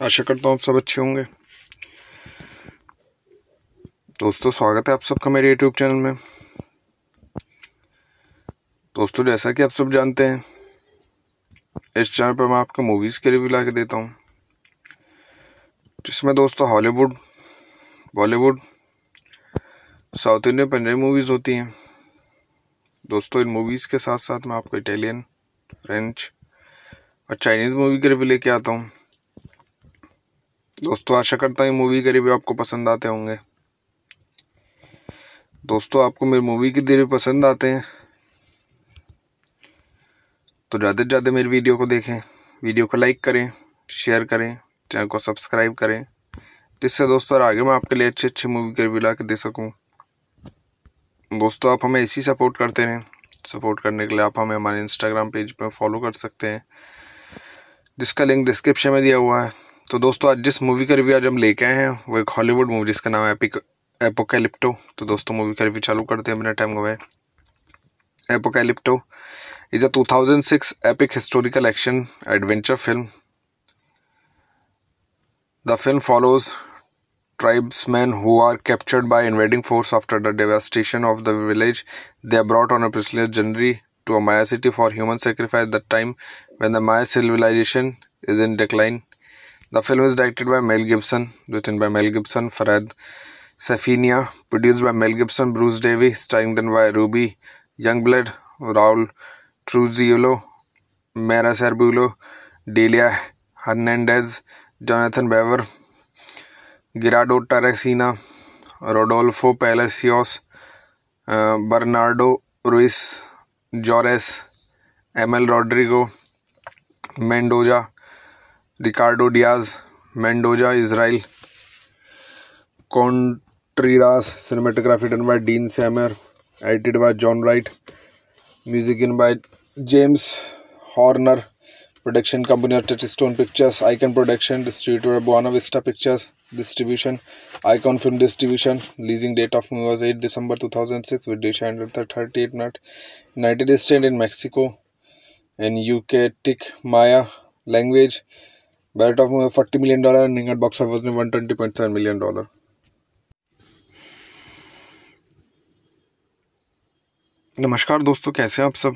आशा करता हूँ आप सब अच्छे होंगे दोस्तों स्वागत है आप सबका मेरे यूट्यूब चैनल में दोस्तों जैसा कि आप सब जानते हैं इस चैनल पर मैं आपको मूवीज़ के रिव्यू ला के देता हूँ जिसमें दोस्तों Hollywood Bollywood south Indian Punjabi movies होती हैं दोस्तों इन मूवीज़ के साथ साथ मैं आपको इटालियन फ्रेंच और चाइनीज़ मूवी के रिव्यू लेके आता हूँ दोस्तों आशा करता हूँ मूवी के रिव्यू आपको पसंद आते होंगे दोस्तों आपको मेरी मूवी के रिव्यू पसंद आते हैं तो ज़्यादा से ज़्यादा मेरी वीडियो को देखें वीडियो को लाइक करें शेयर करें चैनल को सब्सक्राइब करें जिससे दोस्तों आगे मैं आपके लिए अच्छी अच्छी मूवी के रिव्यू ला के दे सकूँ दोस्तों आप हमें इसी सपोर्ट करते रहें सपोर्ट करने के लिए आप हमें हमारे इंस्टाग्राम पेज पर पे फॉलो कर सकते हैं जिसका लिंक डिस्क्रिप्शन में दिया हुआ है तो दोस्तों आज जिस मूवी का रिव्यू आज हम लेके आए हैं वो एक हॉलीवुड मूवी जिसका नाम है एपिक एपोकैलिप्टो तो दोस्तों मूवी का रिव्यू चालू करते हैं बिना टाइम गवाए Apocalypto is a 2006 epic historical action adventure film The film follows tribesmen who are captured by invading force after the devastation of the village. They are brought on a prisoner journey to a Maya city for human sacrifice the time when the Maya civilization is in decline. The film is directed by Mel Gibson, written by Mel Gibson, Farad Safinia, produced by Mel Gibson, Bruce Davy, starring by Ruby Youngblood, Raul Truziello, Mara Serbulo, Delia Hernandez, Jonathan Weber Gerardo Taracena Rodolfo Palacios Bernardo Ruiz Juarez Ammel Rodrigo Mendoza Ricardo Diaz Mendoza Israel Contreras cinematography done by Dean Semler edited by John Wright music in by James Horner production company Touchstone Pictures Icon production distributor Buena Vista Pictures distribution Icon film distribution leasing date of movie was 8 December 2006 with duration under minute United State in Mexico and UK tick Maya language bat of movie 40 million dollar ending box office में million dollar नमस्कार दोस्तों कैसे हैं आप सब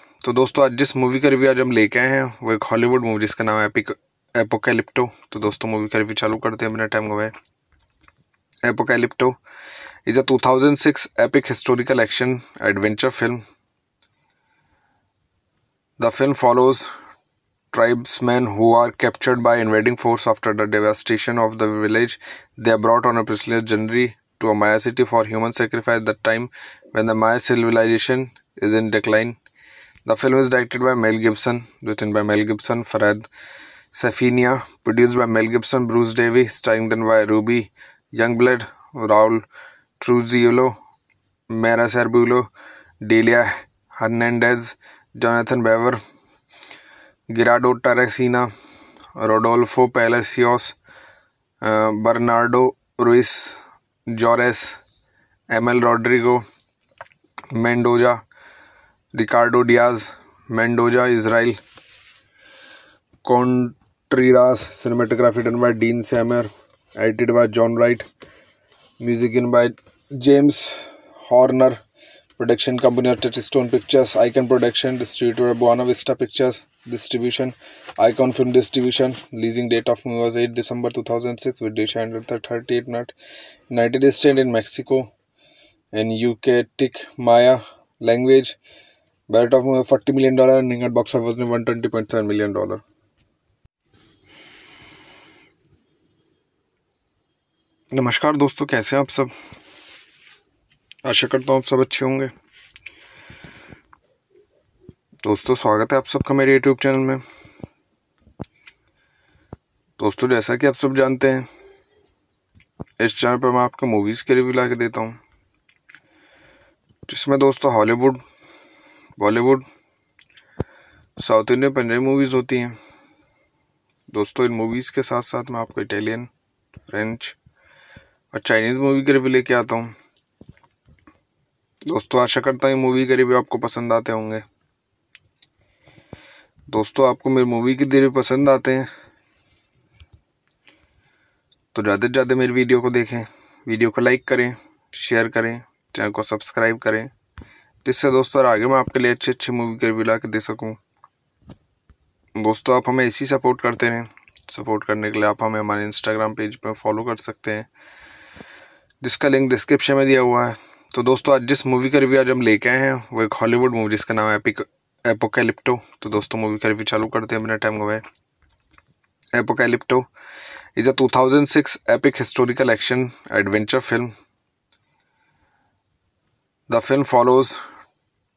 तो दोस्तों आज जिस मूवी का रिव्यू आज हम लेके आए हैं वो एक हॉलीवुड मूवी जिसका नाम है एपिक एपोकैलिप्टो तो दोस्तों मूवी का रिव्यू चालू करते हैं अपने टाइम गवाए Apocalypto is a 2006 epic historical action adventure film the film follows tribes man who are captured by invading force after the devastation of the village they are brought on a पिछले to a Maya city for human sacrifice the time when the Maya civilisation is in decline The film is directed by Mel Gibson, written by Mel Gibson, Farad Safinia, produced by Mel Gibson, Bruce Davy, starring done by Ruby Youngblood, Raul Truziello, Mara Serbulo, Delia Hernandez, Jonathan Bever, Gerardo Tarasina, Rodolfo Palacios, uh, Bernardo Ruiz, Jores, Emil Rodrigo, Mendoza, Ricardo Diaz, Mendoza, Israel. Contreras, cinematography done by Dean Sammer, edited by John Wright, music in by James Horner, production company of Touchstone Pictures, Icon Production, distributor Buena Vista Pictures, distribution, Icon Film Distribution, leasing date of movie was 8 December 2006 with data ended 38 minutes, United States in Mexico, and UK Tick Maya language bat of forty million dollar running at box office में one twenty point seven million dollar नमस्कार दोस्तों कैसे हैं आप सब आशा करता हूँ आप सब अच्छे होंगे दोस्तों स्वागत है आप सबका मेरे यूट्यूब चैनल में दोस्तों जैसा कि आप सब जानते हैं इस चैनल पर मैं आपको मूवीज़ के रिव्यू ला के देता हूँ जिसमें दोस्तों Hollywood Bollywood south Indian Punjabi movies होती हैं दोस्तों इन मूवीज़ के साथ साथ मैं आपको इटालियन फ्रेंच और चाइनीज़ मूवी के रिव्यू लेके आता हूँ दोस्तों आशा करता हूँ मूवी के रिव्यू आपको पसंद आते होंगे दोस्तों आपको मेरी मूवी के रिव्यू पसंद आते हैं तो ज़्यादा से ज़्यादा मेरी वीडियो को देखें वीडियो को लाइक करें शेयर करें चैनल को सब्सक्राइब करें जिससे दोस्तों आगे मैं आपके लिए अच्छी अच्छी मूवी के रिव्यू ला के दे सकूँ दोस्तों आप हमें इसी सपोर्ट करते रहें सपोर्ट करने के लिए आप हमें हमारे इंस्टाग्राम पेज पर पे फॉलो कर सकते हैं जिसका लिंक डिस्क्रिप्शन में दिया हुआ है तो दोस्तों आज जिस मूवी का रिव्यू आज हम लेके आए हैं वो एक हॉलीवुड मूवी जिसका नाम है एपिक एपोकैलिप्टो तो दोस्तों मूवी का रिव्यू चालू करते हैं बिना टाइम गवाए Apocalypto is a 2006 epic historical action adventure film the film follows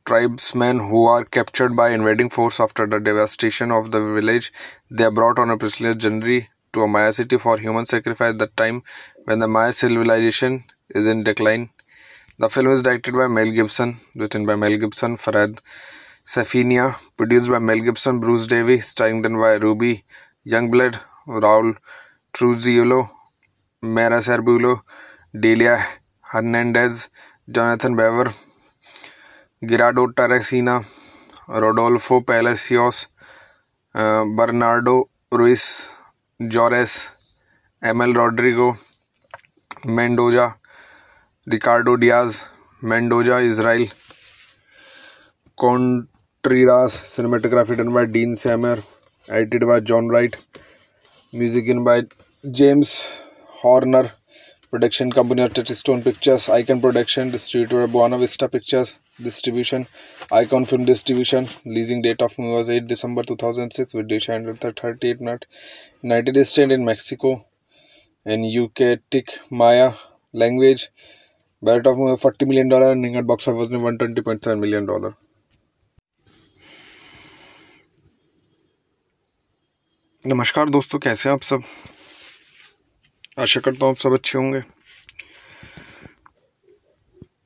tribesmen who are captured by invading force after the devastation of the village they are brought on a prisoner journey to a Maya city for human sacrifice the time when the Maya civilization is in decline. The film is directed by Mel Gibson, written by Mel Gibson, Farad Safinia, produced by Mel Gibson, Bruce Davy, starring by Ruby Youngblood, Raul Truziello, Mara Serbulo, Delia Hernandez, Jonathan Bever, Gerardo Taracena Rodolfo Palacios Bernardo Ruiz Juarez Ammel Rodrigo Mendoza Ricardo Diaz Mendoza Israel Contreras cinematography done by Dean Semler edited by John Wright music in by James Horner production company of Touchstone Pictures Icon production distributor Buena Vista Pictures distribution icon film distribution leasing date of movie was 8 december 2006 with dish ended the 38 not united states in mexico and uk tick maya language budget of movie 40 million dollar and at box office 120.7 million dollar नमस्कार दोस्तों कैसे हैं आप सब आशा करता हूँ आप सब अच्छे होंगे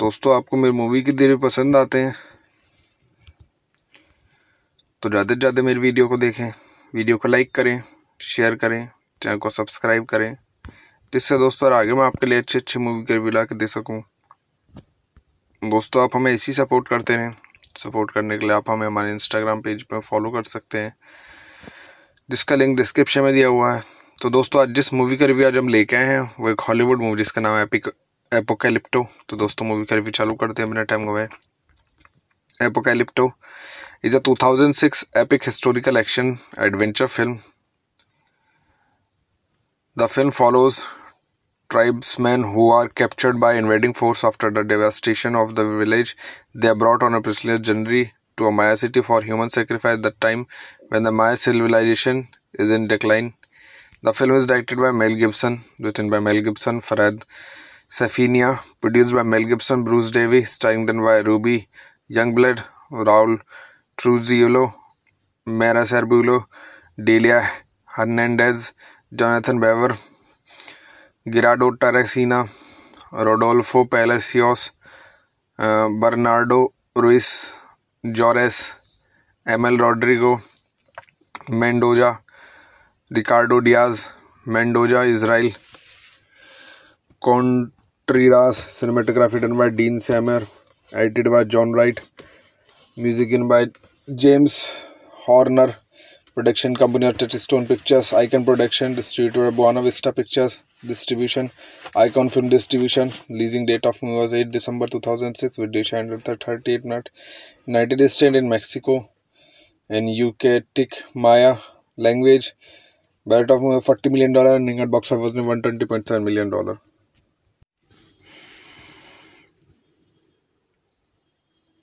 दोस्तों आपको मेरी मूवी के रिव्यू पसंद आते हैं तो ज़्यादा से ज़्यादा मेरी वीडियो को देखें वीडियो को लाइक करें शेयर करें चैनल को सब्सक्राइब करें जिससे दोस्तों आगे मैं आपके लिए अच्छी अच्छी मूवी के रिव्यू ला के दे सकूँ दोस्तों आप हमें इसी सपोर्ट करते रहें सपोर्ट करने के लिए आप हमें हमारे इंस्टाग्राम पेज पर पे फॉलो कर सकते हैं जिसका लिंक डिस्क्रिप्शन में दिया हुआ है तो दोस्तों आज जिस मूवी का रिव्यू आज हम लेके आए हैं वो एक हॉलीवुड मूवी जिसका नाम है एपिक एपोकैलिप्टो तो दोस्तों मूवी का रिव्यू चालू करते हैं अपने टाइम गवाए Apocalypto is a 2006 epic historical action adventure film the film follows tribes man who are captured by invading force after the devastation of the village they are brought on a जनरी to a Maya city for human sacrifice the time when the Maya civilisation is in decline the film is directed by Mel Gibson written by Mel Gibson Farhad Sapphenia, produced by Mel Gibson, Bruce Davey, starring done by Ruby Youngblood, Raul Trujiolo, Mara Sarbulo, Delia Hernandez, Jonathan Bever, Gerardo Tarasina, Rodolfo Palacios, uh, Bernardo Ruiz, Jores, Emil Rodrigo, Mendoza, Ricardo Diaz, Mendoza, Israel, Con ट्रीरास cinematography done by Dean Semler edited by John Wright music in by James Horner production company of Touchstone Pictures Icon production distributor Buena Vista Pictures distribution Icon film distribution leasing date of movers eight December two thousand six with thirty eight minute United State in Mexico and you के टिक Maya language bat of forty million dollar India box of one twenty point seven million dollar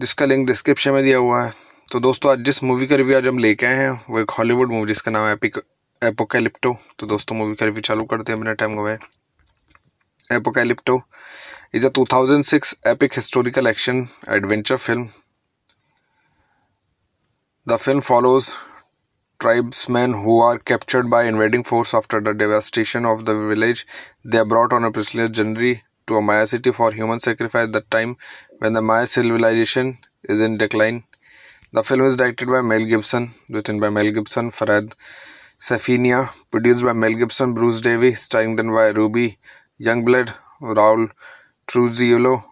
जिसका link description में दिया हुआ है तो दोस्तों आज जिस मूवी का रिव्यू आज हम लेके आए हैं वो एक हॉलीवुड मूवी जिसका नाम है एपिक एपोकैलिप्टो तो दोस्तों मूवी का रिव्यू चालू करते हैं बिना टाइम गवाए Apocalypto is a 2006 epic historical action adventure film the film follows tribes man who are captured by force force after the of of the village are brought on a पिछले जनरी to a Maya city for human sacrifice that time when the Maya civilization is in decline. The film is directed by Mel Gibson, written by Mel Gibson, Farad Safinia, produced by Mel Gibson, Bruce Davy, starring by Ruby Youngblood, Raul Truziello,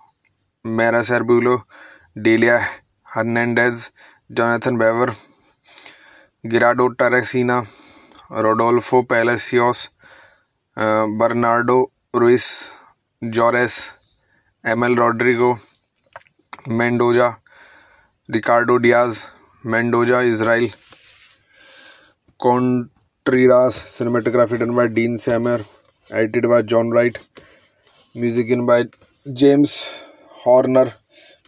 Mara Serbulo, Delia Hernandez, Jonathan Bever, Gerardo Taracina, Rodolfo Palacios, uh, Bernardo Ruiz, Juarez Ammel Rodrigo Mendoza Ricardo Diaz Mendoza Israel Contreras cinematography done by Dean Semler edited by John Wright music in by James Horner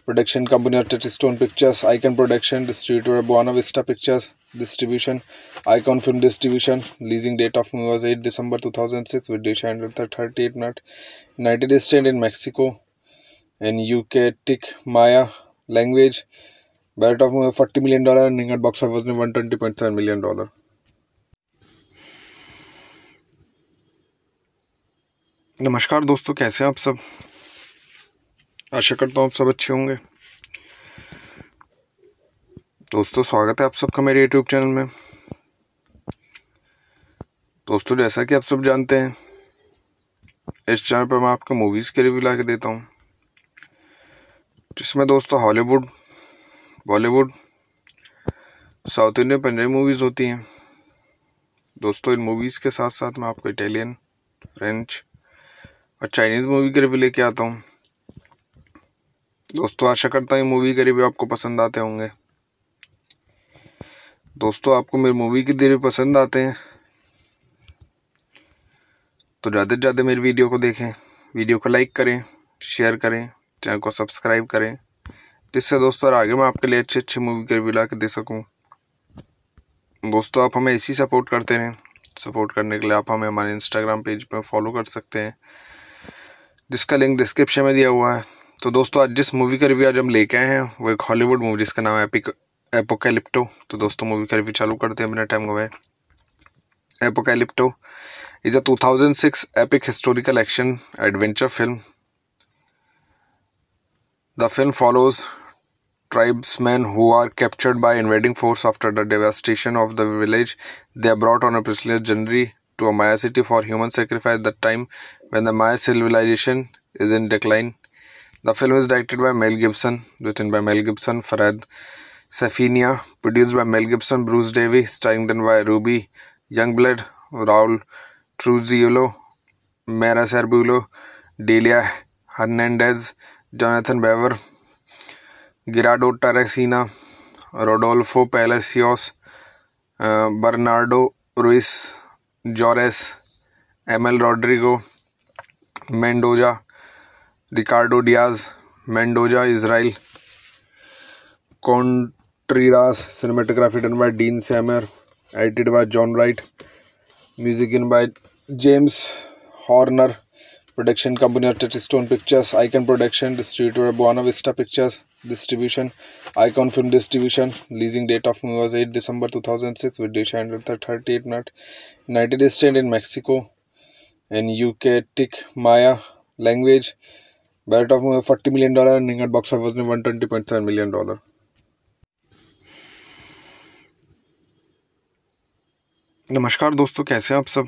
production company of Touchstone Pictures Icon production distributor Buena Vista Pictures distribution Icon film distribution leasing date of movie was eight December two thousand six with thirty eight minute United State in Mexico in UK tick Maya language bat of movie forty million dollar and निगट box office one twenty point seven million dollar नमस्कार दोस्तों कैसे हैं आप सब आशा करता हूँ आप सब अच्छे होंगे दोस्तों स्वागत है आप सबका मेरे यूट्यूब चैनल में दोस्तों जैसा कि आप सब जानते हैं इस चैनल पर मैं आपको मूवीज़ के रिव्यू ला के देता हूँ जिसमें दोस्तों Hollywood Bollywood south Indian Punjabi movies होती हैं दोस्तों इन मूवीज़ के साथ साथ मैं आपको इटालियन फ्रेंच और चाइनीज़ मूवी के रिव्यू लेके आता हूँ दोस्तों आशा करता हूँ मूवी के रिव्यू आपको पसंद आते होंगे दोस्तों आपको मेरी मूवी के रिव्यू पसंद आते हैं तो ज़्यादा से ज़्यादा मेरी वीडियो को देखें वीडियो को लाइक करें शेयर करें चैनल को सब्सक्राइब करें जिससे दोस्तों आगे मैं आपके लिए अच्छी अच्छी मूवी के रिव्यू ला के दे सकूँ दोस्तों आप हमें इसी सपोर्ट करते रहें सपोर्ट करने के लिए आप हमें हमारे इंस्टाग्राम पेज पर पे फॉलो कर सकते हैं जिसका लिंक डिस्क्रिप्शन में दिया हुआ है तो दोस्तों आज जिस मूवी का रिव्यू आज हम लेके आए हैं वो एक हॉलीवुड मूवी जिसका नाम है एपिक एपोकैलिप्टो तो दोस्तों मूवी का रिव्यू चालू करते हैं बिना टाइम गवाए एपोकैलिप्टो is a 2006 epic historical action adventure film. The film follows tribesmen who are captured by invading force after the devastation of the village. They are brought on a prisoner journey to a Maya city for human sacrifice At the time when the Maya civilization is in decline. The film is directed by Mel Gibson, written by Mel Gibson, Farad Safinia, produced by Mel Gibson, Bruce Davy, starring by Ruby Youngblood, Raul Trujillo मेरा Serbulo dahlia Hernandez Jonathan Weber Gerardo Taracena Rodolfo Palacios Bernardo Ruiz Juarez Ammel Rodrigo Mendoza Ricardo Diaz Mendoza Israel Contreras cinematography done by Dean Semler edited by John Wright music in by James Horner production company और stone Pictures Icon production distributor Buena Vista Pictures distribution Icon film distribution leasing date of movie was eight December two thousand six with thirty eight minute United State in Mexico and you के टिक Maya language bat of movie forty million dollar one twenty point seven million dollar नमस्कार दोस्तों कैसे हैं आप सब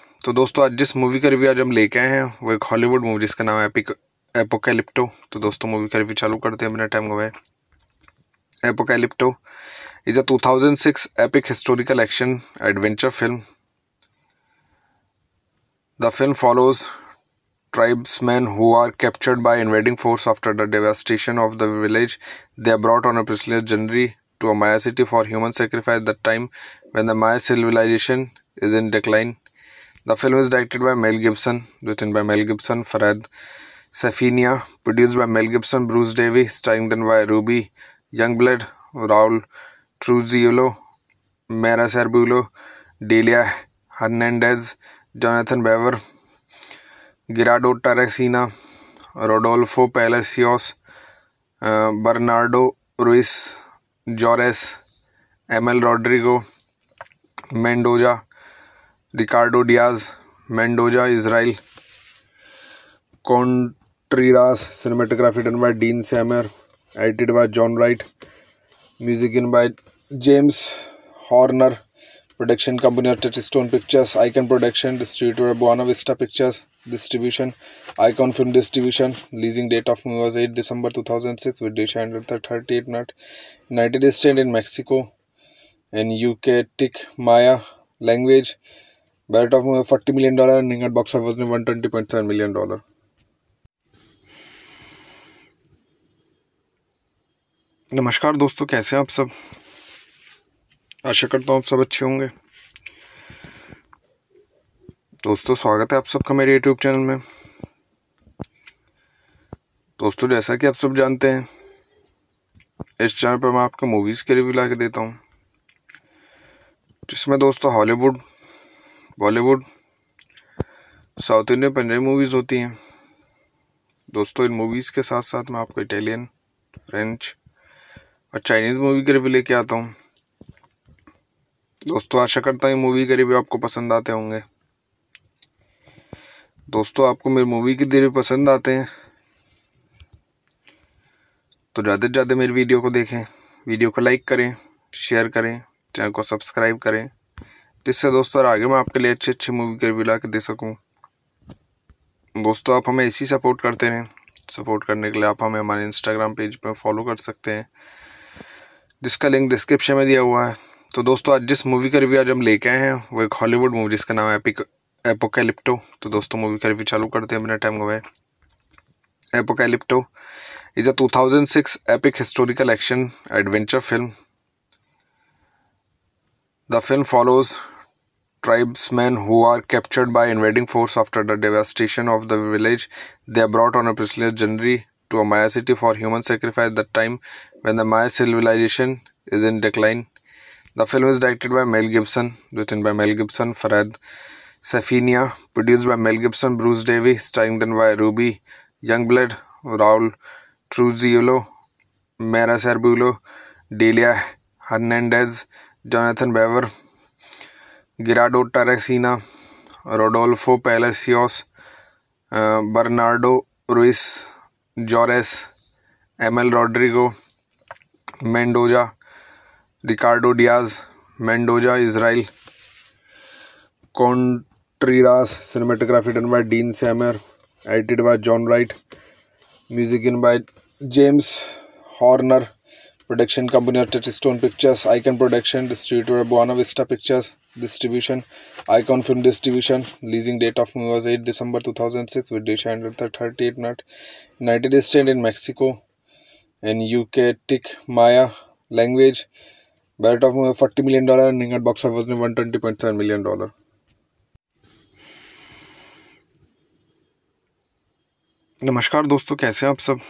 तो दोस्तों आज जिस मूवी का रिव्यू आज हम लेके आए हैं वो एक हॉलीवुड मूवी जिसका नाम है एपिक एपोकैलिप्टो तो दोस्तों मूवी का रिव्यू चालू करते हैं अपने टाइम गवाए Apocalypto is a 2006 epic historical action adventure film the film follows tribes man who are captured by invading force after the devastation of the village they are brought on a पिछले to a Maya city for human sacrifice the time when the Maya civilisation is in decline The film is directed by Mel Gibson, written by Mel Gibson, Farad Safinia, produced by Mel Gibson, Bruce Davy, starring done by Ruby Youngblood, Raul Truziello, Mara Serbulo, Delia Hernandez, Jonathan Bever, Gerardo Tarasina, Rodolfo Palacios, uh, Bernardo Ruiz, Jores, Emil Rodrigo, Mendoza, Ricardo Diaz, Mendoza, Israel. Contreras, cinematography done by Dean Sammer, edited by John Wright, music in by James Horner, production company of Touchstone Pictures, Icon Production, distributor Buena Vista Pictures, distribution, Icon Film Distribution, leasing date of movie was 8 December 2006 with data ended 38 minutes, United States in Mexico, and UK Tick Maya language bat of forty million dollar running at box office में one twenty point seven million dollar नमस्कार दोस्तों कैसे हैं आप सब आशा करता हूँ आप सब अच्छे होंगे दोस्तों स्वागत है आप सबका मेरे यूट्यूब चैनल में दोस्तों जैसा कि आप सब जानते हैं इस चैनल पर मैं आपको मूवीज़ के रिव्यू ला के देता हूँ जिसमें दोस्तों Hollywood Bollywood south Indian Punjabi movies होती हैं दोस्तों इन मूवीज़ के साथ साथ मैं आपको इटालियन फ्रेंच और चाइनीज़ मूवी के रिव्यू लेके आता हूँ दोस्तों आशा करता हूँ मूवी के रिव्यू आपको पसंद आते होंगे दोस्तों आपको मेरी मूवी के रिव्यू पसंद आते हैं तो ज़्यादा से ज़्यादा मेरी वीडियो को देखें वीडियो को लाइक करें शेयर करें चैनल को सब्सक्राइब करें जिससे दोस्तों आगे मैं आपके लिए अच्छी अच्छी मूवी के रिव्यू ला के दे सकूँ दोस्तों आप हमें इसी सपोर्ट करते रहें सपोर्ट करने के लिए आप हमें हमारे इंस्टाग्राम पेज पर पे फॉलो कर सकते हैं जिसका लिंक डिस्क्रिप्शन में दिया हुआ है तो दोस्तों आज जिस मूवी का रिव्यू आज हम लेके आए हैं वो एक हॉलीवुड मूवी जिसका नाम है एपिक एपोकैलिप्टो तो दोस्तों मूवी का रिव्यू चालू करते हैं बिना टाइम गवाए Apocalypto is a two thousand six epic historical action adventure film The film follows tribesmen who are captured by invading force after the devastation of the village. They are brought on a prisoner journey to a Maya city for human sacrifice the time when the Maya civilization is in decline. The film is directed by Mel Gibson, written by Mel Gibson, Farad Safinia, produced by Mel Gibson, Bruce Davy, starring by Ruby Youngblood, Raul Truziolo, Mara Serbulo, Delia Hernandez, Jonathan Weber Gerardo Taracena Rodolfo Palacios Bernardo Ruiz Juarez Ammel Rodrigo Mendoza Ricardo Diaz Mendoza Israel Contreras cinematography done by Dean Semler edited by John Wright music in by James Horner production company Touchstone Pictures Icon production distributor Buena Vista Pictures distribution Icon film distribution leasing date of movie was 8 December 2006 with duration under minute United State in Mexico and you के टिक Maya language bat of movie 40 million dollar ending box office में 120.7 dollar नमस्कार दोस्तों कैसे हैं आप सब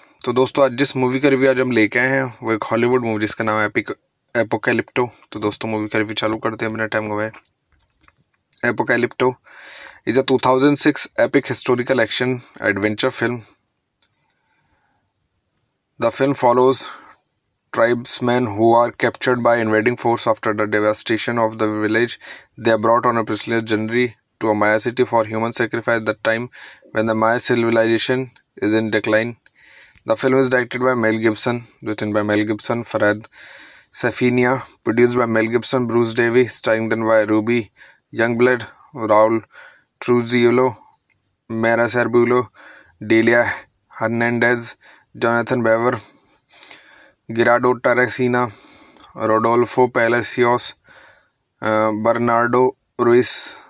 तो दोस्तों आज जिस मूवी का रिव्यू आज हम लेके आए हैं वो एक हॉलीवुड मूवी जिसका नाम है एपिक एपोकैलिप्टो तो दोस्तों मूवी का रिव्यू चालू करते हैं अपने टाइम गवाए Apocalypto is a 2006 epic historical action adventure film the film follows tribes man who are captured by invading force after the devastation of the village they are brought on a जनरी to a Maya city for human sacrifice the time when the Maya civilisation is in decline The film is directed by Mel Gibson, written by Mel Gibson, Farad Safinia, produced by Mel Gibson, Bruce Davy, starring by Ruby Youngblood, Raul Truziello, Mara Serbulo, Delia Hernandez, Jonathan Bever, Gerardo Tarasina, Rodolfo Palacios, uh, Bernardo Ruiz,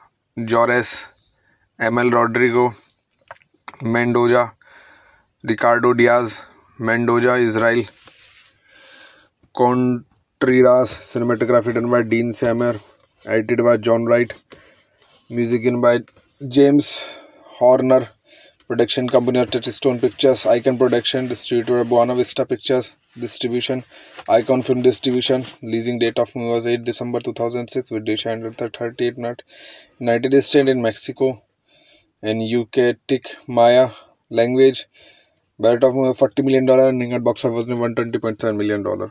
Jores, Emil Rodrigo, Mendoza, Ricardo Diaz, Mendoza, Israel. Contreras, cinematography done by Dean Sammer, edited by John Wright, music in by James Horner, production company of Touchstone Pictures, Icon Production, distributor Buena Vista Pictures, distribution, Icon Film Distribution, leasing date of movie was 8 December 2006 with data ended 38 minutes, United States in Mexico, and UK Tick Maya language bat of forty million dollar running at box office में one twenty point seven million dollar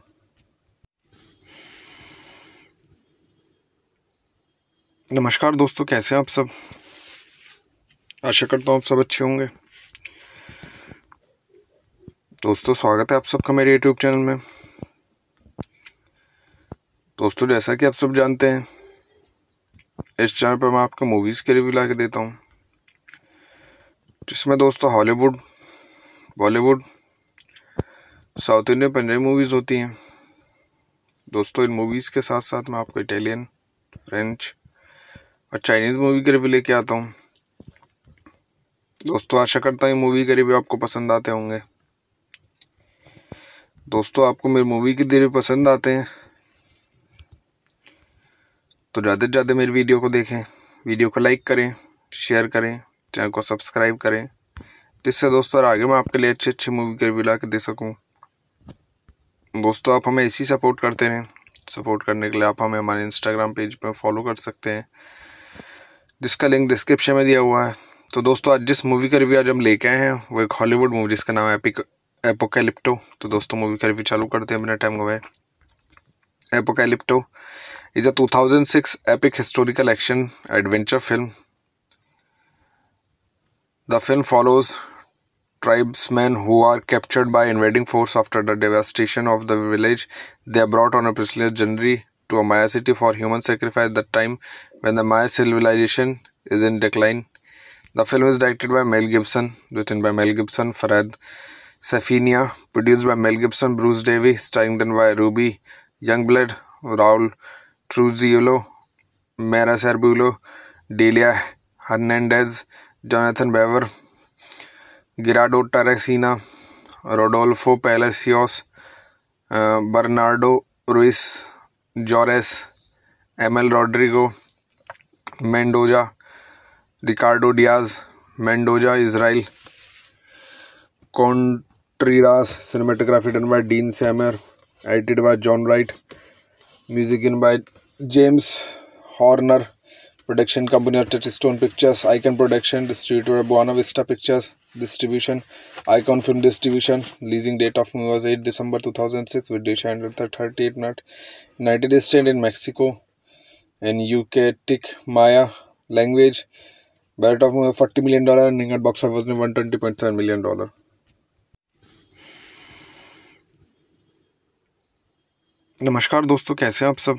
नमस्कार दोस्तों कैसे हैं आप सब आशा करता हूँ आप सब अच्छे होंगे दोस्तों स्वागत है आप सबका मेरे यूट्यूब चैनल में दोस्तों जैसा कि आप सब जानते हैं इस चैनल पर मैं आपको मूवीज़ के रिव्यू ला के देता हूँ जिसमें दोस्तों Hollywood Bollywood south Indian Punjabi movies होती हैं दोस्तों इन मूवीज़ के साथ साथ मैं आपको इटालियन फ्रेंच और चाइनीज़ मूवी के रिव्यू लेके आता हूँ दोस्तों आशा करता हूँ मूवी के रिव्यू आपको पसंद आते होंगे दोस्तों आपको मेरी मूवी के रिव्यू पसंद आते हैं तो ज़्यादा से ज़्यादा मेरी वीडियो को देखें वीडियो को लाइक करें शेयर करें चैनल को सब्सक्राइब करें जिससे दोस्तों आगे मैं आपके लिए अच्छी अच्छी मूवी के रिव्यू ला के दे सकूँ दोस्तों आप हमें इसी सपोर्ट करते रहें सपोर्ट करने के लिए आप हमें हमारे इंस्टाग्राम पेज पर पे फॉलो कर सकते हैं जिसका लिंक डिस्क्रिप्शन में दिया हुआ है तो दोस्तों आज जिस मूवी का रिव्यू आज हम लेके आए हैं वो एक हॉलीवुड मूवी जिसका नाम है एपिक एपोकैलिप्टो तो दोस्तों मूवी का रिव्यू चालू करते हैं बिना टाइम गवाए Apocalypto is a 2006 epic historical action adventure film the film follows tribesmen who are captured by invading force after the devastation of the village they are brought on a prisoner journey to a Maya city for human sacrifice the time when the Maya civilization is in decline. The film is directed by Mel Gibson, written by Mel Gibson, Farad Safinia, produced by Mel Gibson, Bruce Davy, starring by Ruby Youngblood, Raul Truziello, Mara Serbulo, Delia Hernandez, Jonathan Bever, Gerardo Taracena Rodolfo Palacios Bernardo Ruiz Juarez Ammel Rodrigo Mendoza Ricardo Diaz Mendoza Israel Contreras cinematography done by Dean Semler edited by John Wright music in by James Horner production company Touchstone Pictures Icon production distributor Buena Vista Pictures distribution Icon film distribution leasing date of movie was 8 December 2006 with date शाइंड thirty eight minute United State in Mexico and you के टिक Maya language bat of movie forty million dollar निगट box office में one twenty point million dollar नमस्कार दोस्तों कैसे हैं आप सब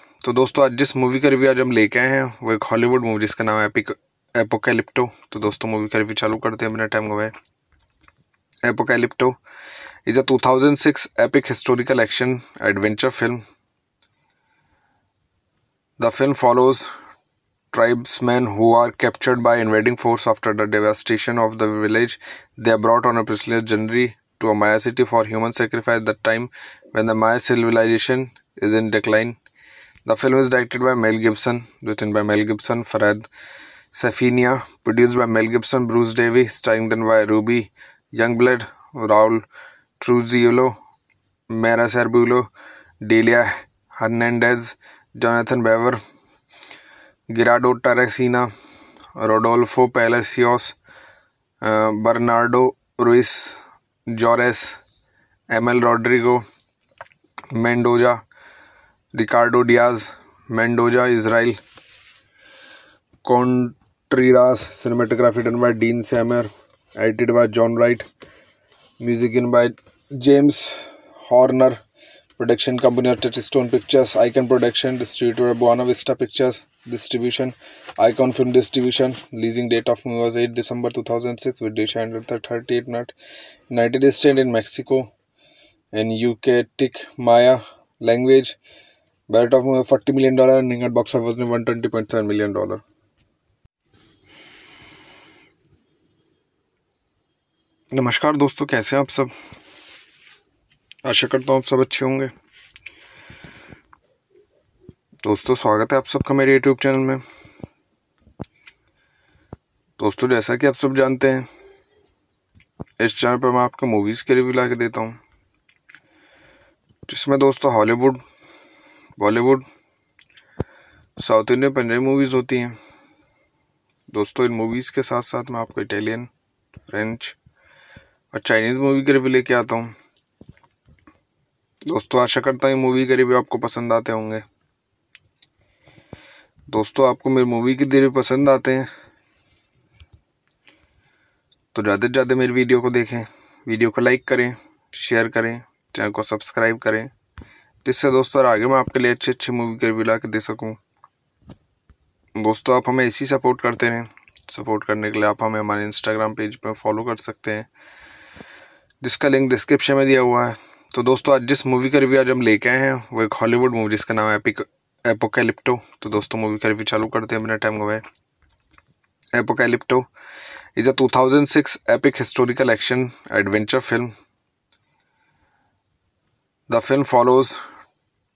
तो दोस्तों आज जिस मूवी का रिव्यू आज हम लेके आए हैं वो एक हॉलीवुड मूवी जिसका नाम है एपिक एपोकैलिप्टो तो दोस्तों मूवी का रिव्यू चालू करते हैं अपने टाइम गवाए Apocalypto is a 2006 epic historical action adventure film the film follows tribes man who are captured by invading force after the devastation of the village they are brought on a पिछले to a Maya city for human sacrifice the time when the Maya civilisation is in decline The film is directed by Mel Gibson, written by Mel Gibson, Farad Safinia, produced by Mel Gibson, Bruce Davy, starring by Ruby Youngblood, Raul Truziello, Mara Serbulo, Delia Hernandez, Jonathan Bever, Gerardo Tarasina, Rodolfo Palacios, uh, Bernardo Ruiz, Jores, Emil Rodrigo, Mendoza, Ricardo Diaz, Mendoza, Israel. Contreras, cinematography done by Dean Sammer, edited by John Wright, music in by James Horner, production company of Touchstone Pictures, Icon Production, distributor Buena Vista Pictures, distribution, Icon Film Distribution, leasing date of movie was 8 December 2006 with data ended 38 minutes, United States in Mexico, and UK Tick Maya language bat of forty million dollar running at box office में one twenty point seven million dollar नमस्कार दोस्तों कैसे हैं आप सब आशा करता हूँ आप सब अच्छे होंगे दोस्तों स्वागत है आप सबका मेरे यूट्यूब चैनल में दोस्तों जैसा कि आप सब जानते हैं इस चैनल पर मैं आपको मूवीज़ के रिव्यू ला के देता हूँ जिसमें दोस्तों Hollywood Bollywood south Indian Punjabi movies होती हैं दोस्तों इन मूवीज़ के साथ साथ मैं आपको इटालियन फ्रेंच और चाइनीज़ मूवी के रिव्यू लेके आता हूँ दोस्तों आशा करता हूँ मूवी के रिव्यू आपको पसंद आते होंगे दोस्तों आपको मेरी मूवी के रिव्यू पसंद आते हैं तो ज़्यादा से ज़्यादा मेरी वीडियो को देखें वीडियो को लाइक करें शेयर करें चैनल को सब्सक्राइब करें जिससे दोस्तों आगे मैं आपके लिए अच्छी अच्छी मूवी के रिव्यू ला के दे सकूँ दोस्तों आप हमें इसी सपोर्ट करते रहें सपोर्ट करने के लिए आप हमें हमारे इंस्टाग्राम पेज पर पे फॉलो कर सकते हैं जिसका लिंक डिस्क्रिप्शन में दिया हुआ है तो दोस्तों आज जिस मूवी का रिव्यू आज हम लेके आए हैं वो एक हॉलीवुड मूवी जिसका नाम है एपिक एपोकैलिप्टो तो दोस्तों मूवी का रिव्यू चालू करते हैं बिना टाइम गवाए Apocalypto is a two thousand six epic historical action adventure film The film follows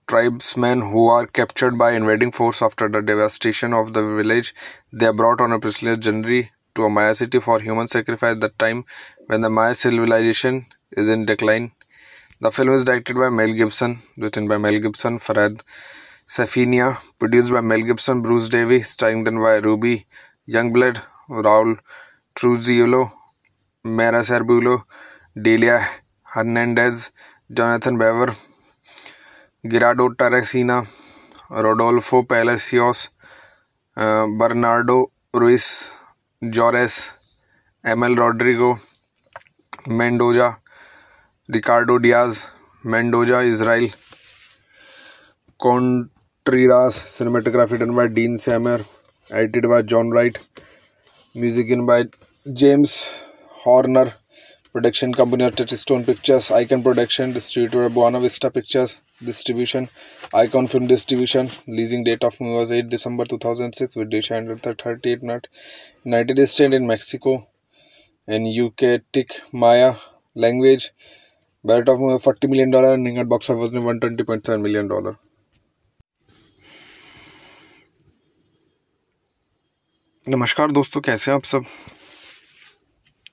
tribesmen who are captured by invading force after the devastation of the village. They are brought on a prisoner journey to a Maya city for human sacrifice the time when the Maya civilization is in decline. The film is directed by Mel Gibson, written by Mel Gibson, Farad Safinia, produced by Mel Gibson, Bruce Davy, starring by Ruby Youngblood, Raul Truziello, Mara Serbulo, Delia Hernandez, Jonathan Weber Gerardo Taracena Rodolfo Palacios Bernardo Ruiz Juarez Ammel Rodrigo Mendoza Ricardo Diaz Mendoza Israel Contreras cinematography done by Dean Semler edited by John Wright music in by James Horner production company of Touchstone Pictures Icon production distributor Buena Vista Pictures distribution Icon film distribution leasing date of movie was 8 December 2006 with date शाइंड thirty eight minute United State in Mexico and you के टिक Maya language bat of movie forty million dollar निंग box office one twenty point seven million dollar नमस्कार दोस्तों कैसे हैं आप सब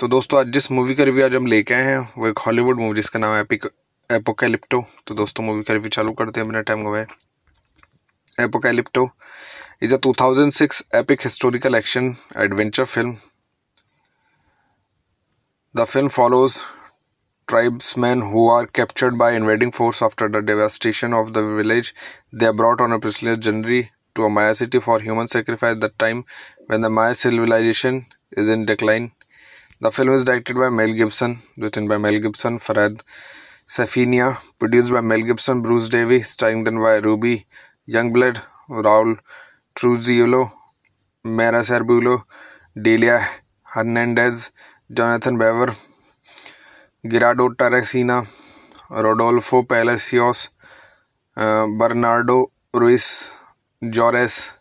तो दोस्तों आज जिस मूवी का रिव्यू आज हम लेके आए हैं वो एक हॉलीवुड मूवी जिसका नाम है एपिक एपोकैलिप्टो तो दोस्तों मूवी का रिव्यू चालू करते हैं अपने टाइम गवाए Apocalypto is a 2006 epic historical action adventure film the film follows tribes man who are captured by invading force after the devastation of the village they are brought on a पिछले to a Maya city for human sacrifice the time when the Maya civilisation is in decline The film is directed by Mel Gibson, written by Mel Gibson, Farad Safinia, produced by Mel Gibson, Bruce Davy, starring done by Ruby Youngblood, Raul Truziello, Mara Serbulo, Delia Hernandez, Jonathan Bever, Gerardo Tarasina, Rodolfo Palacios, uh, Bernardo Ruiz, Jores,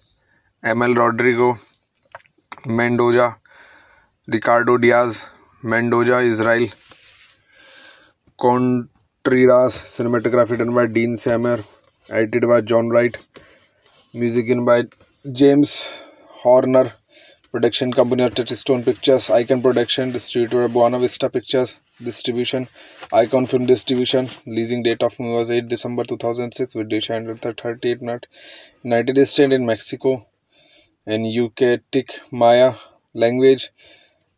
Emil Rodrigo, Mendoza, Ricardo Diaz, Mendoza, Israel. Contreras, cinematography done by Dean Sammer, edited by John Wright, music in by James Horner, production company of Touchstone Pictures, Icon Production, distributor Buena Vista Pictures, distribution, Icon Film Distribution, leasing date of movie was 8 December 2006 with data ended 38 minutes, United States in Mexico, and UK Tick Maya language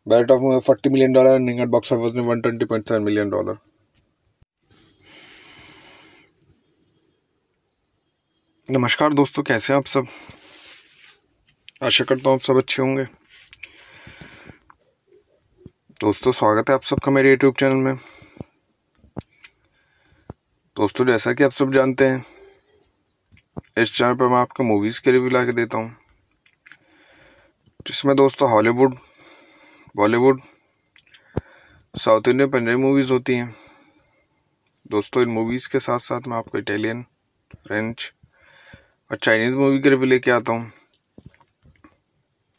bat of forty million dollar running at box office में one twenty point seven million dollar नमस्कार दोस्तों कैसे हैं आप सब आशा करता हूँ आप सब अच्छे होंगे दोस्तों स्वागत है आप सबका मेरे यूट्यूब चैनल में दोस्तों जैसा कि आप सब जानते हैं इस चैनल पर मैं आपको मूवीज़ के रिव्यू ला के देता हूँ जिसमें दोस्तों Hollywood Bollywood south Indian Punjabi movies होती हैं दोस्तों इन मूवीज़ के साथ साथ मैं आपको इटालियन फ्रेंच और चाइनीज़ मूवी के रिव्यू लेके आता हूँ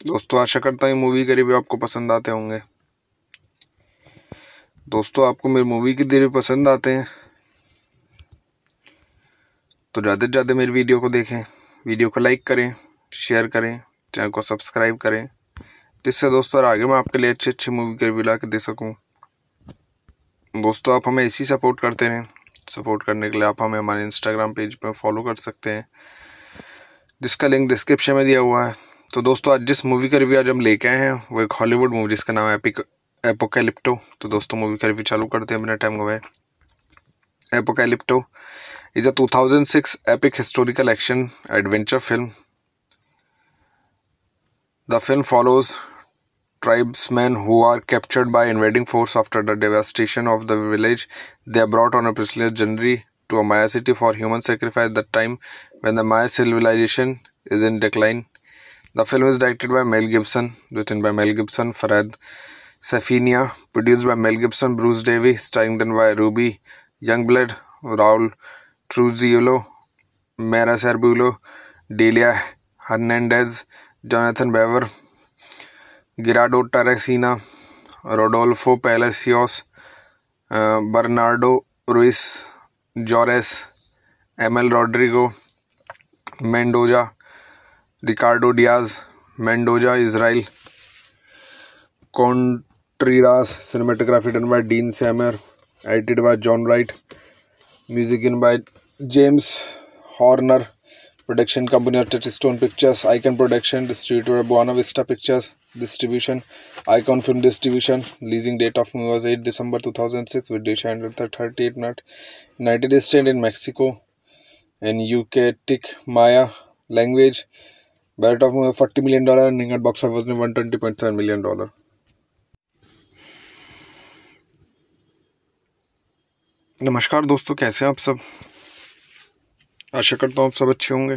दोस्तों आशा करता हूँ मूवी के रिव्यू आपको पसंद आते होंगे दोस्तों आपको मेरी मूवी के रिव्यू पसंद आते हैं तो ज़्यादा से ज़्यादा मेरी वीडियो को देखें वीडियो को लाइक करें शेयर करें चैनल को सब्सक्राइब करें जिससे दोस्तों आगे मैं आपके लिए अच्छी अच्छी मूवी के रिव्यू ला के दे सकूँ दोस्तों आप हमें इसी सपोर्ट करते रहें सपोर्ट करने के लिए आप हमें हमारे इंस्टाग्राम पेज पर पे फॉलो कर सकते हैं जिसका लिंक डिस्क्रिप्शन में दिया हुआ है तो दोस्तों आज जिस मूवी का रिव्यू आज हम लेके आए हैं वो एक हॉलीवुड मूवी जिसका नाम है एपिक एपोकैलिप्टो तो दोस्तों मूवी का रिव्यू चालू करते हैं बिना टाइम गवाए Apocalypto is a 2006 epic historical action adventure film the film follows tribesmen who are captured by invading force after the devastation of the village they are brought on a prisoner journey to a Maya city for human sacrifice the time when the Maya civilization is in decline. The film is directed by Mel Gibson, written by Mel Gibson, Farad Safinia, produced by Mel Gibson, Bruce Davy, starring by Ruby Youngblood, Raul Truziello, Mara Serbulo, Delia Hernandez, Jonathan Bever, Gerardo Taracena Rodolfo Palacios Bernardo Ruiz Juarez Ammel Rodrigo Mendoza Ricardo Diaz Mendoza Israel Contreras cinematography done by Dean Semler edited by John Wright music in by James Horner production company of Touchstone Pictures Icon production distributor Buena Vista Pictures distribution icon film distribution leasing date of movie was 8 december 2006 with date ended the 38 not united states in mexico and uk tick maya language budget of movie 40 million dollar and at box office 120.7 million dollar नमस्कार दोस्तों कैसे हैं आप सब आशा करता हूँ आप सब अच्छे होंगे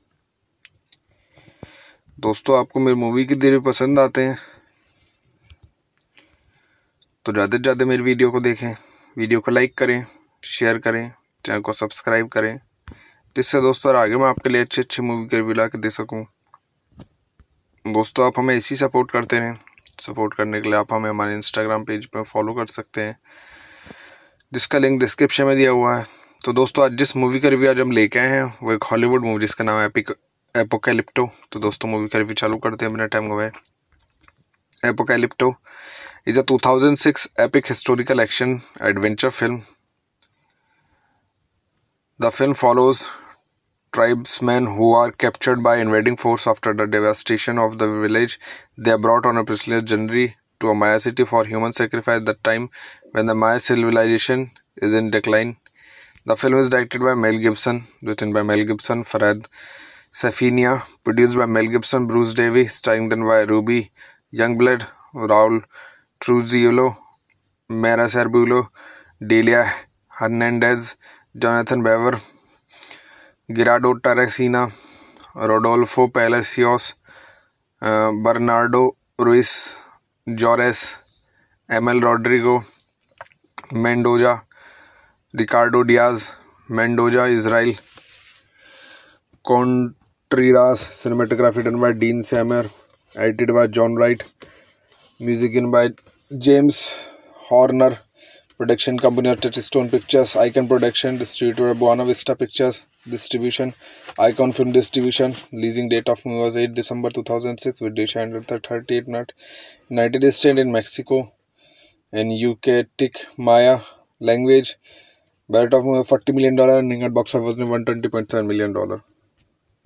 दोस्तों आपको मेरी मूवी के रिव्यू पसंद आते हैं तो ज़्यादा से ज़्यादा मेरी वीडियो को देखें वीडियो को लाइक करें शेयर करें चैनल को सब्सक्राइब करें जिससे दोस्तों आगे मैं आपके लिए अच्छी अच्छी मूवी के रिव्यू ला के दे सकूँ दोस्तों आप हमें इसी सपोर्ट करते रहें सपोर्ट करने के लिए आप हमें हमारे इंस्टाग्राम पेज पर पे फॉलो कर सकते हैं जिसका लिंक डिस्क्रिप्शन में दिया हुआ है तो दोस्तों आज जिस मूवी का रिव्यू आज हम लेके आए हैं वो एक हॉलीवुड मूवी जिसका नाम है एपिक एपोकैलिप्टो तो दोस्तों मूवी का रिव्यू चालू करते हैं अपने टाइम गवाए Apocalypto is a 2006 epic historical action adventure film the film follows tribes man who are captured by invading force after the devastation of the village they are brought on a जनरी to a Maya city for human sacrifice the time when the Maya civilisation is in decline the film is directed by Mel Gibson written by Mel Gibson Farhad Sapphenia, produced by Mel Gibson, Bruce Davey, starring done by Ruby Youngblood, Raul Trujiillo, Mara Sarbulo, Delia Hernandez, Jonathan Bever, Gerardo Tarasina, Rodolfo Palacios, uh, Bernardo Ruiz, Jores, Emil Rodrigo, Mendoza, Ricardo Diaz, Mendoza, Israel, Con ट्रीरास cinematography done by Dean Semler edited by John Wright music in by James Horner production company of Touchstone Pictures Icon production distributor Buena Vista Pictures distribution Icon film distribution leasing date of movies eight December two thousand six with thirty eight minute United State in Mexico and you के टिक Maya language bat of movie forty million dollar India box office में one twenty point seven million dollar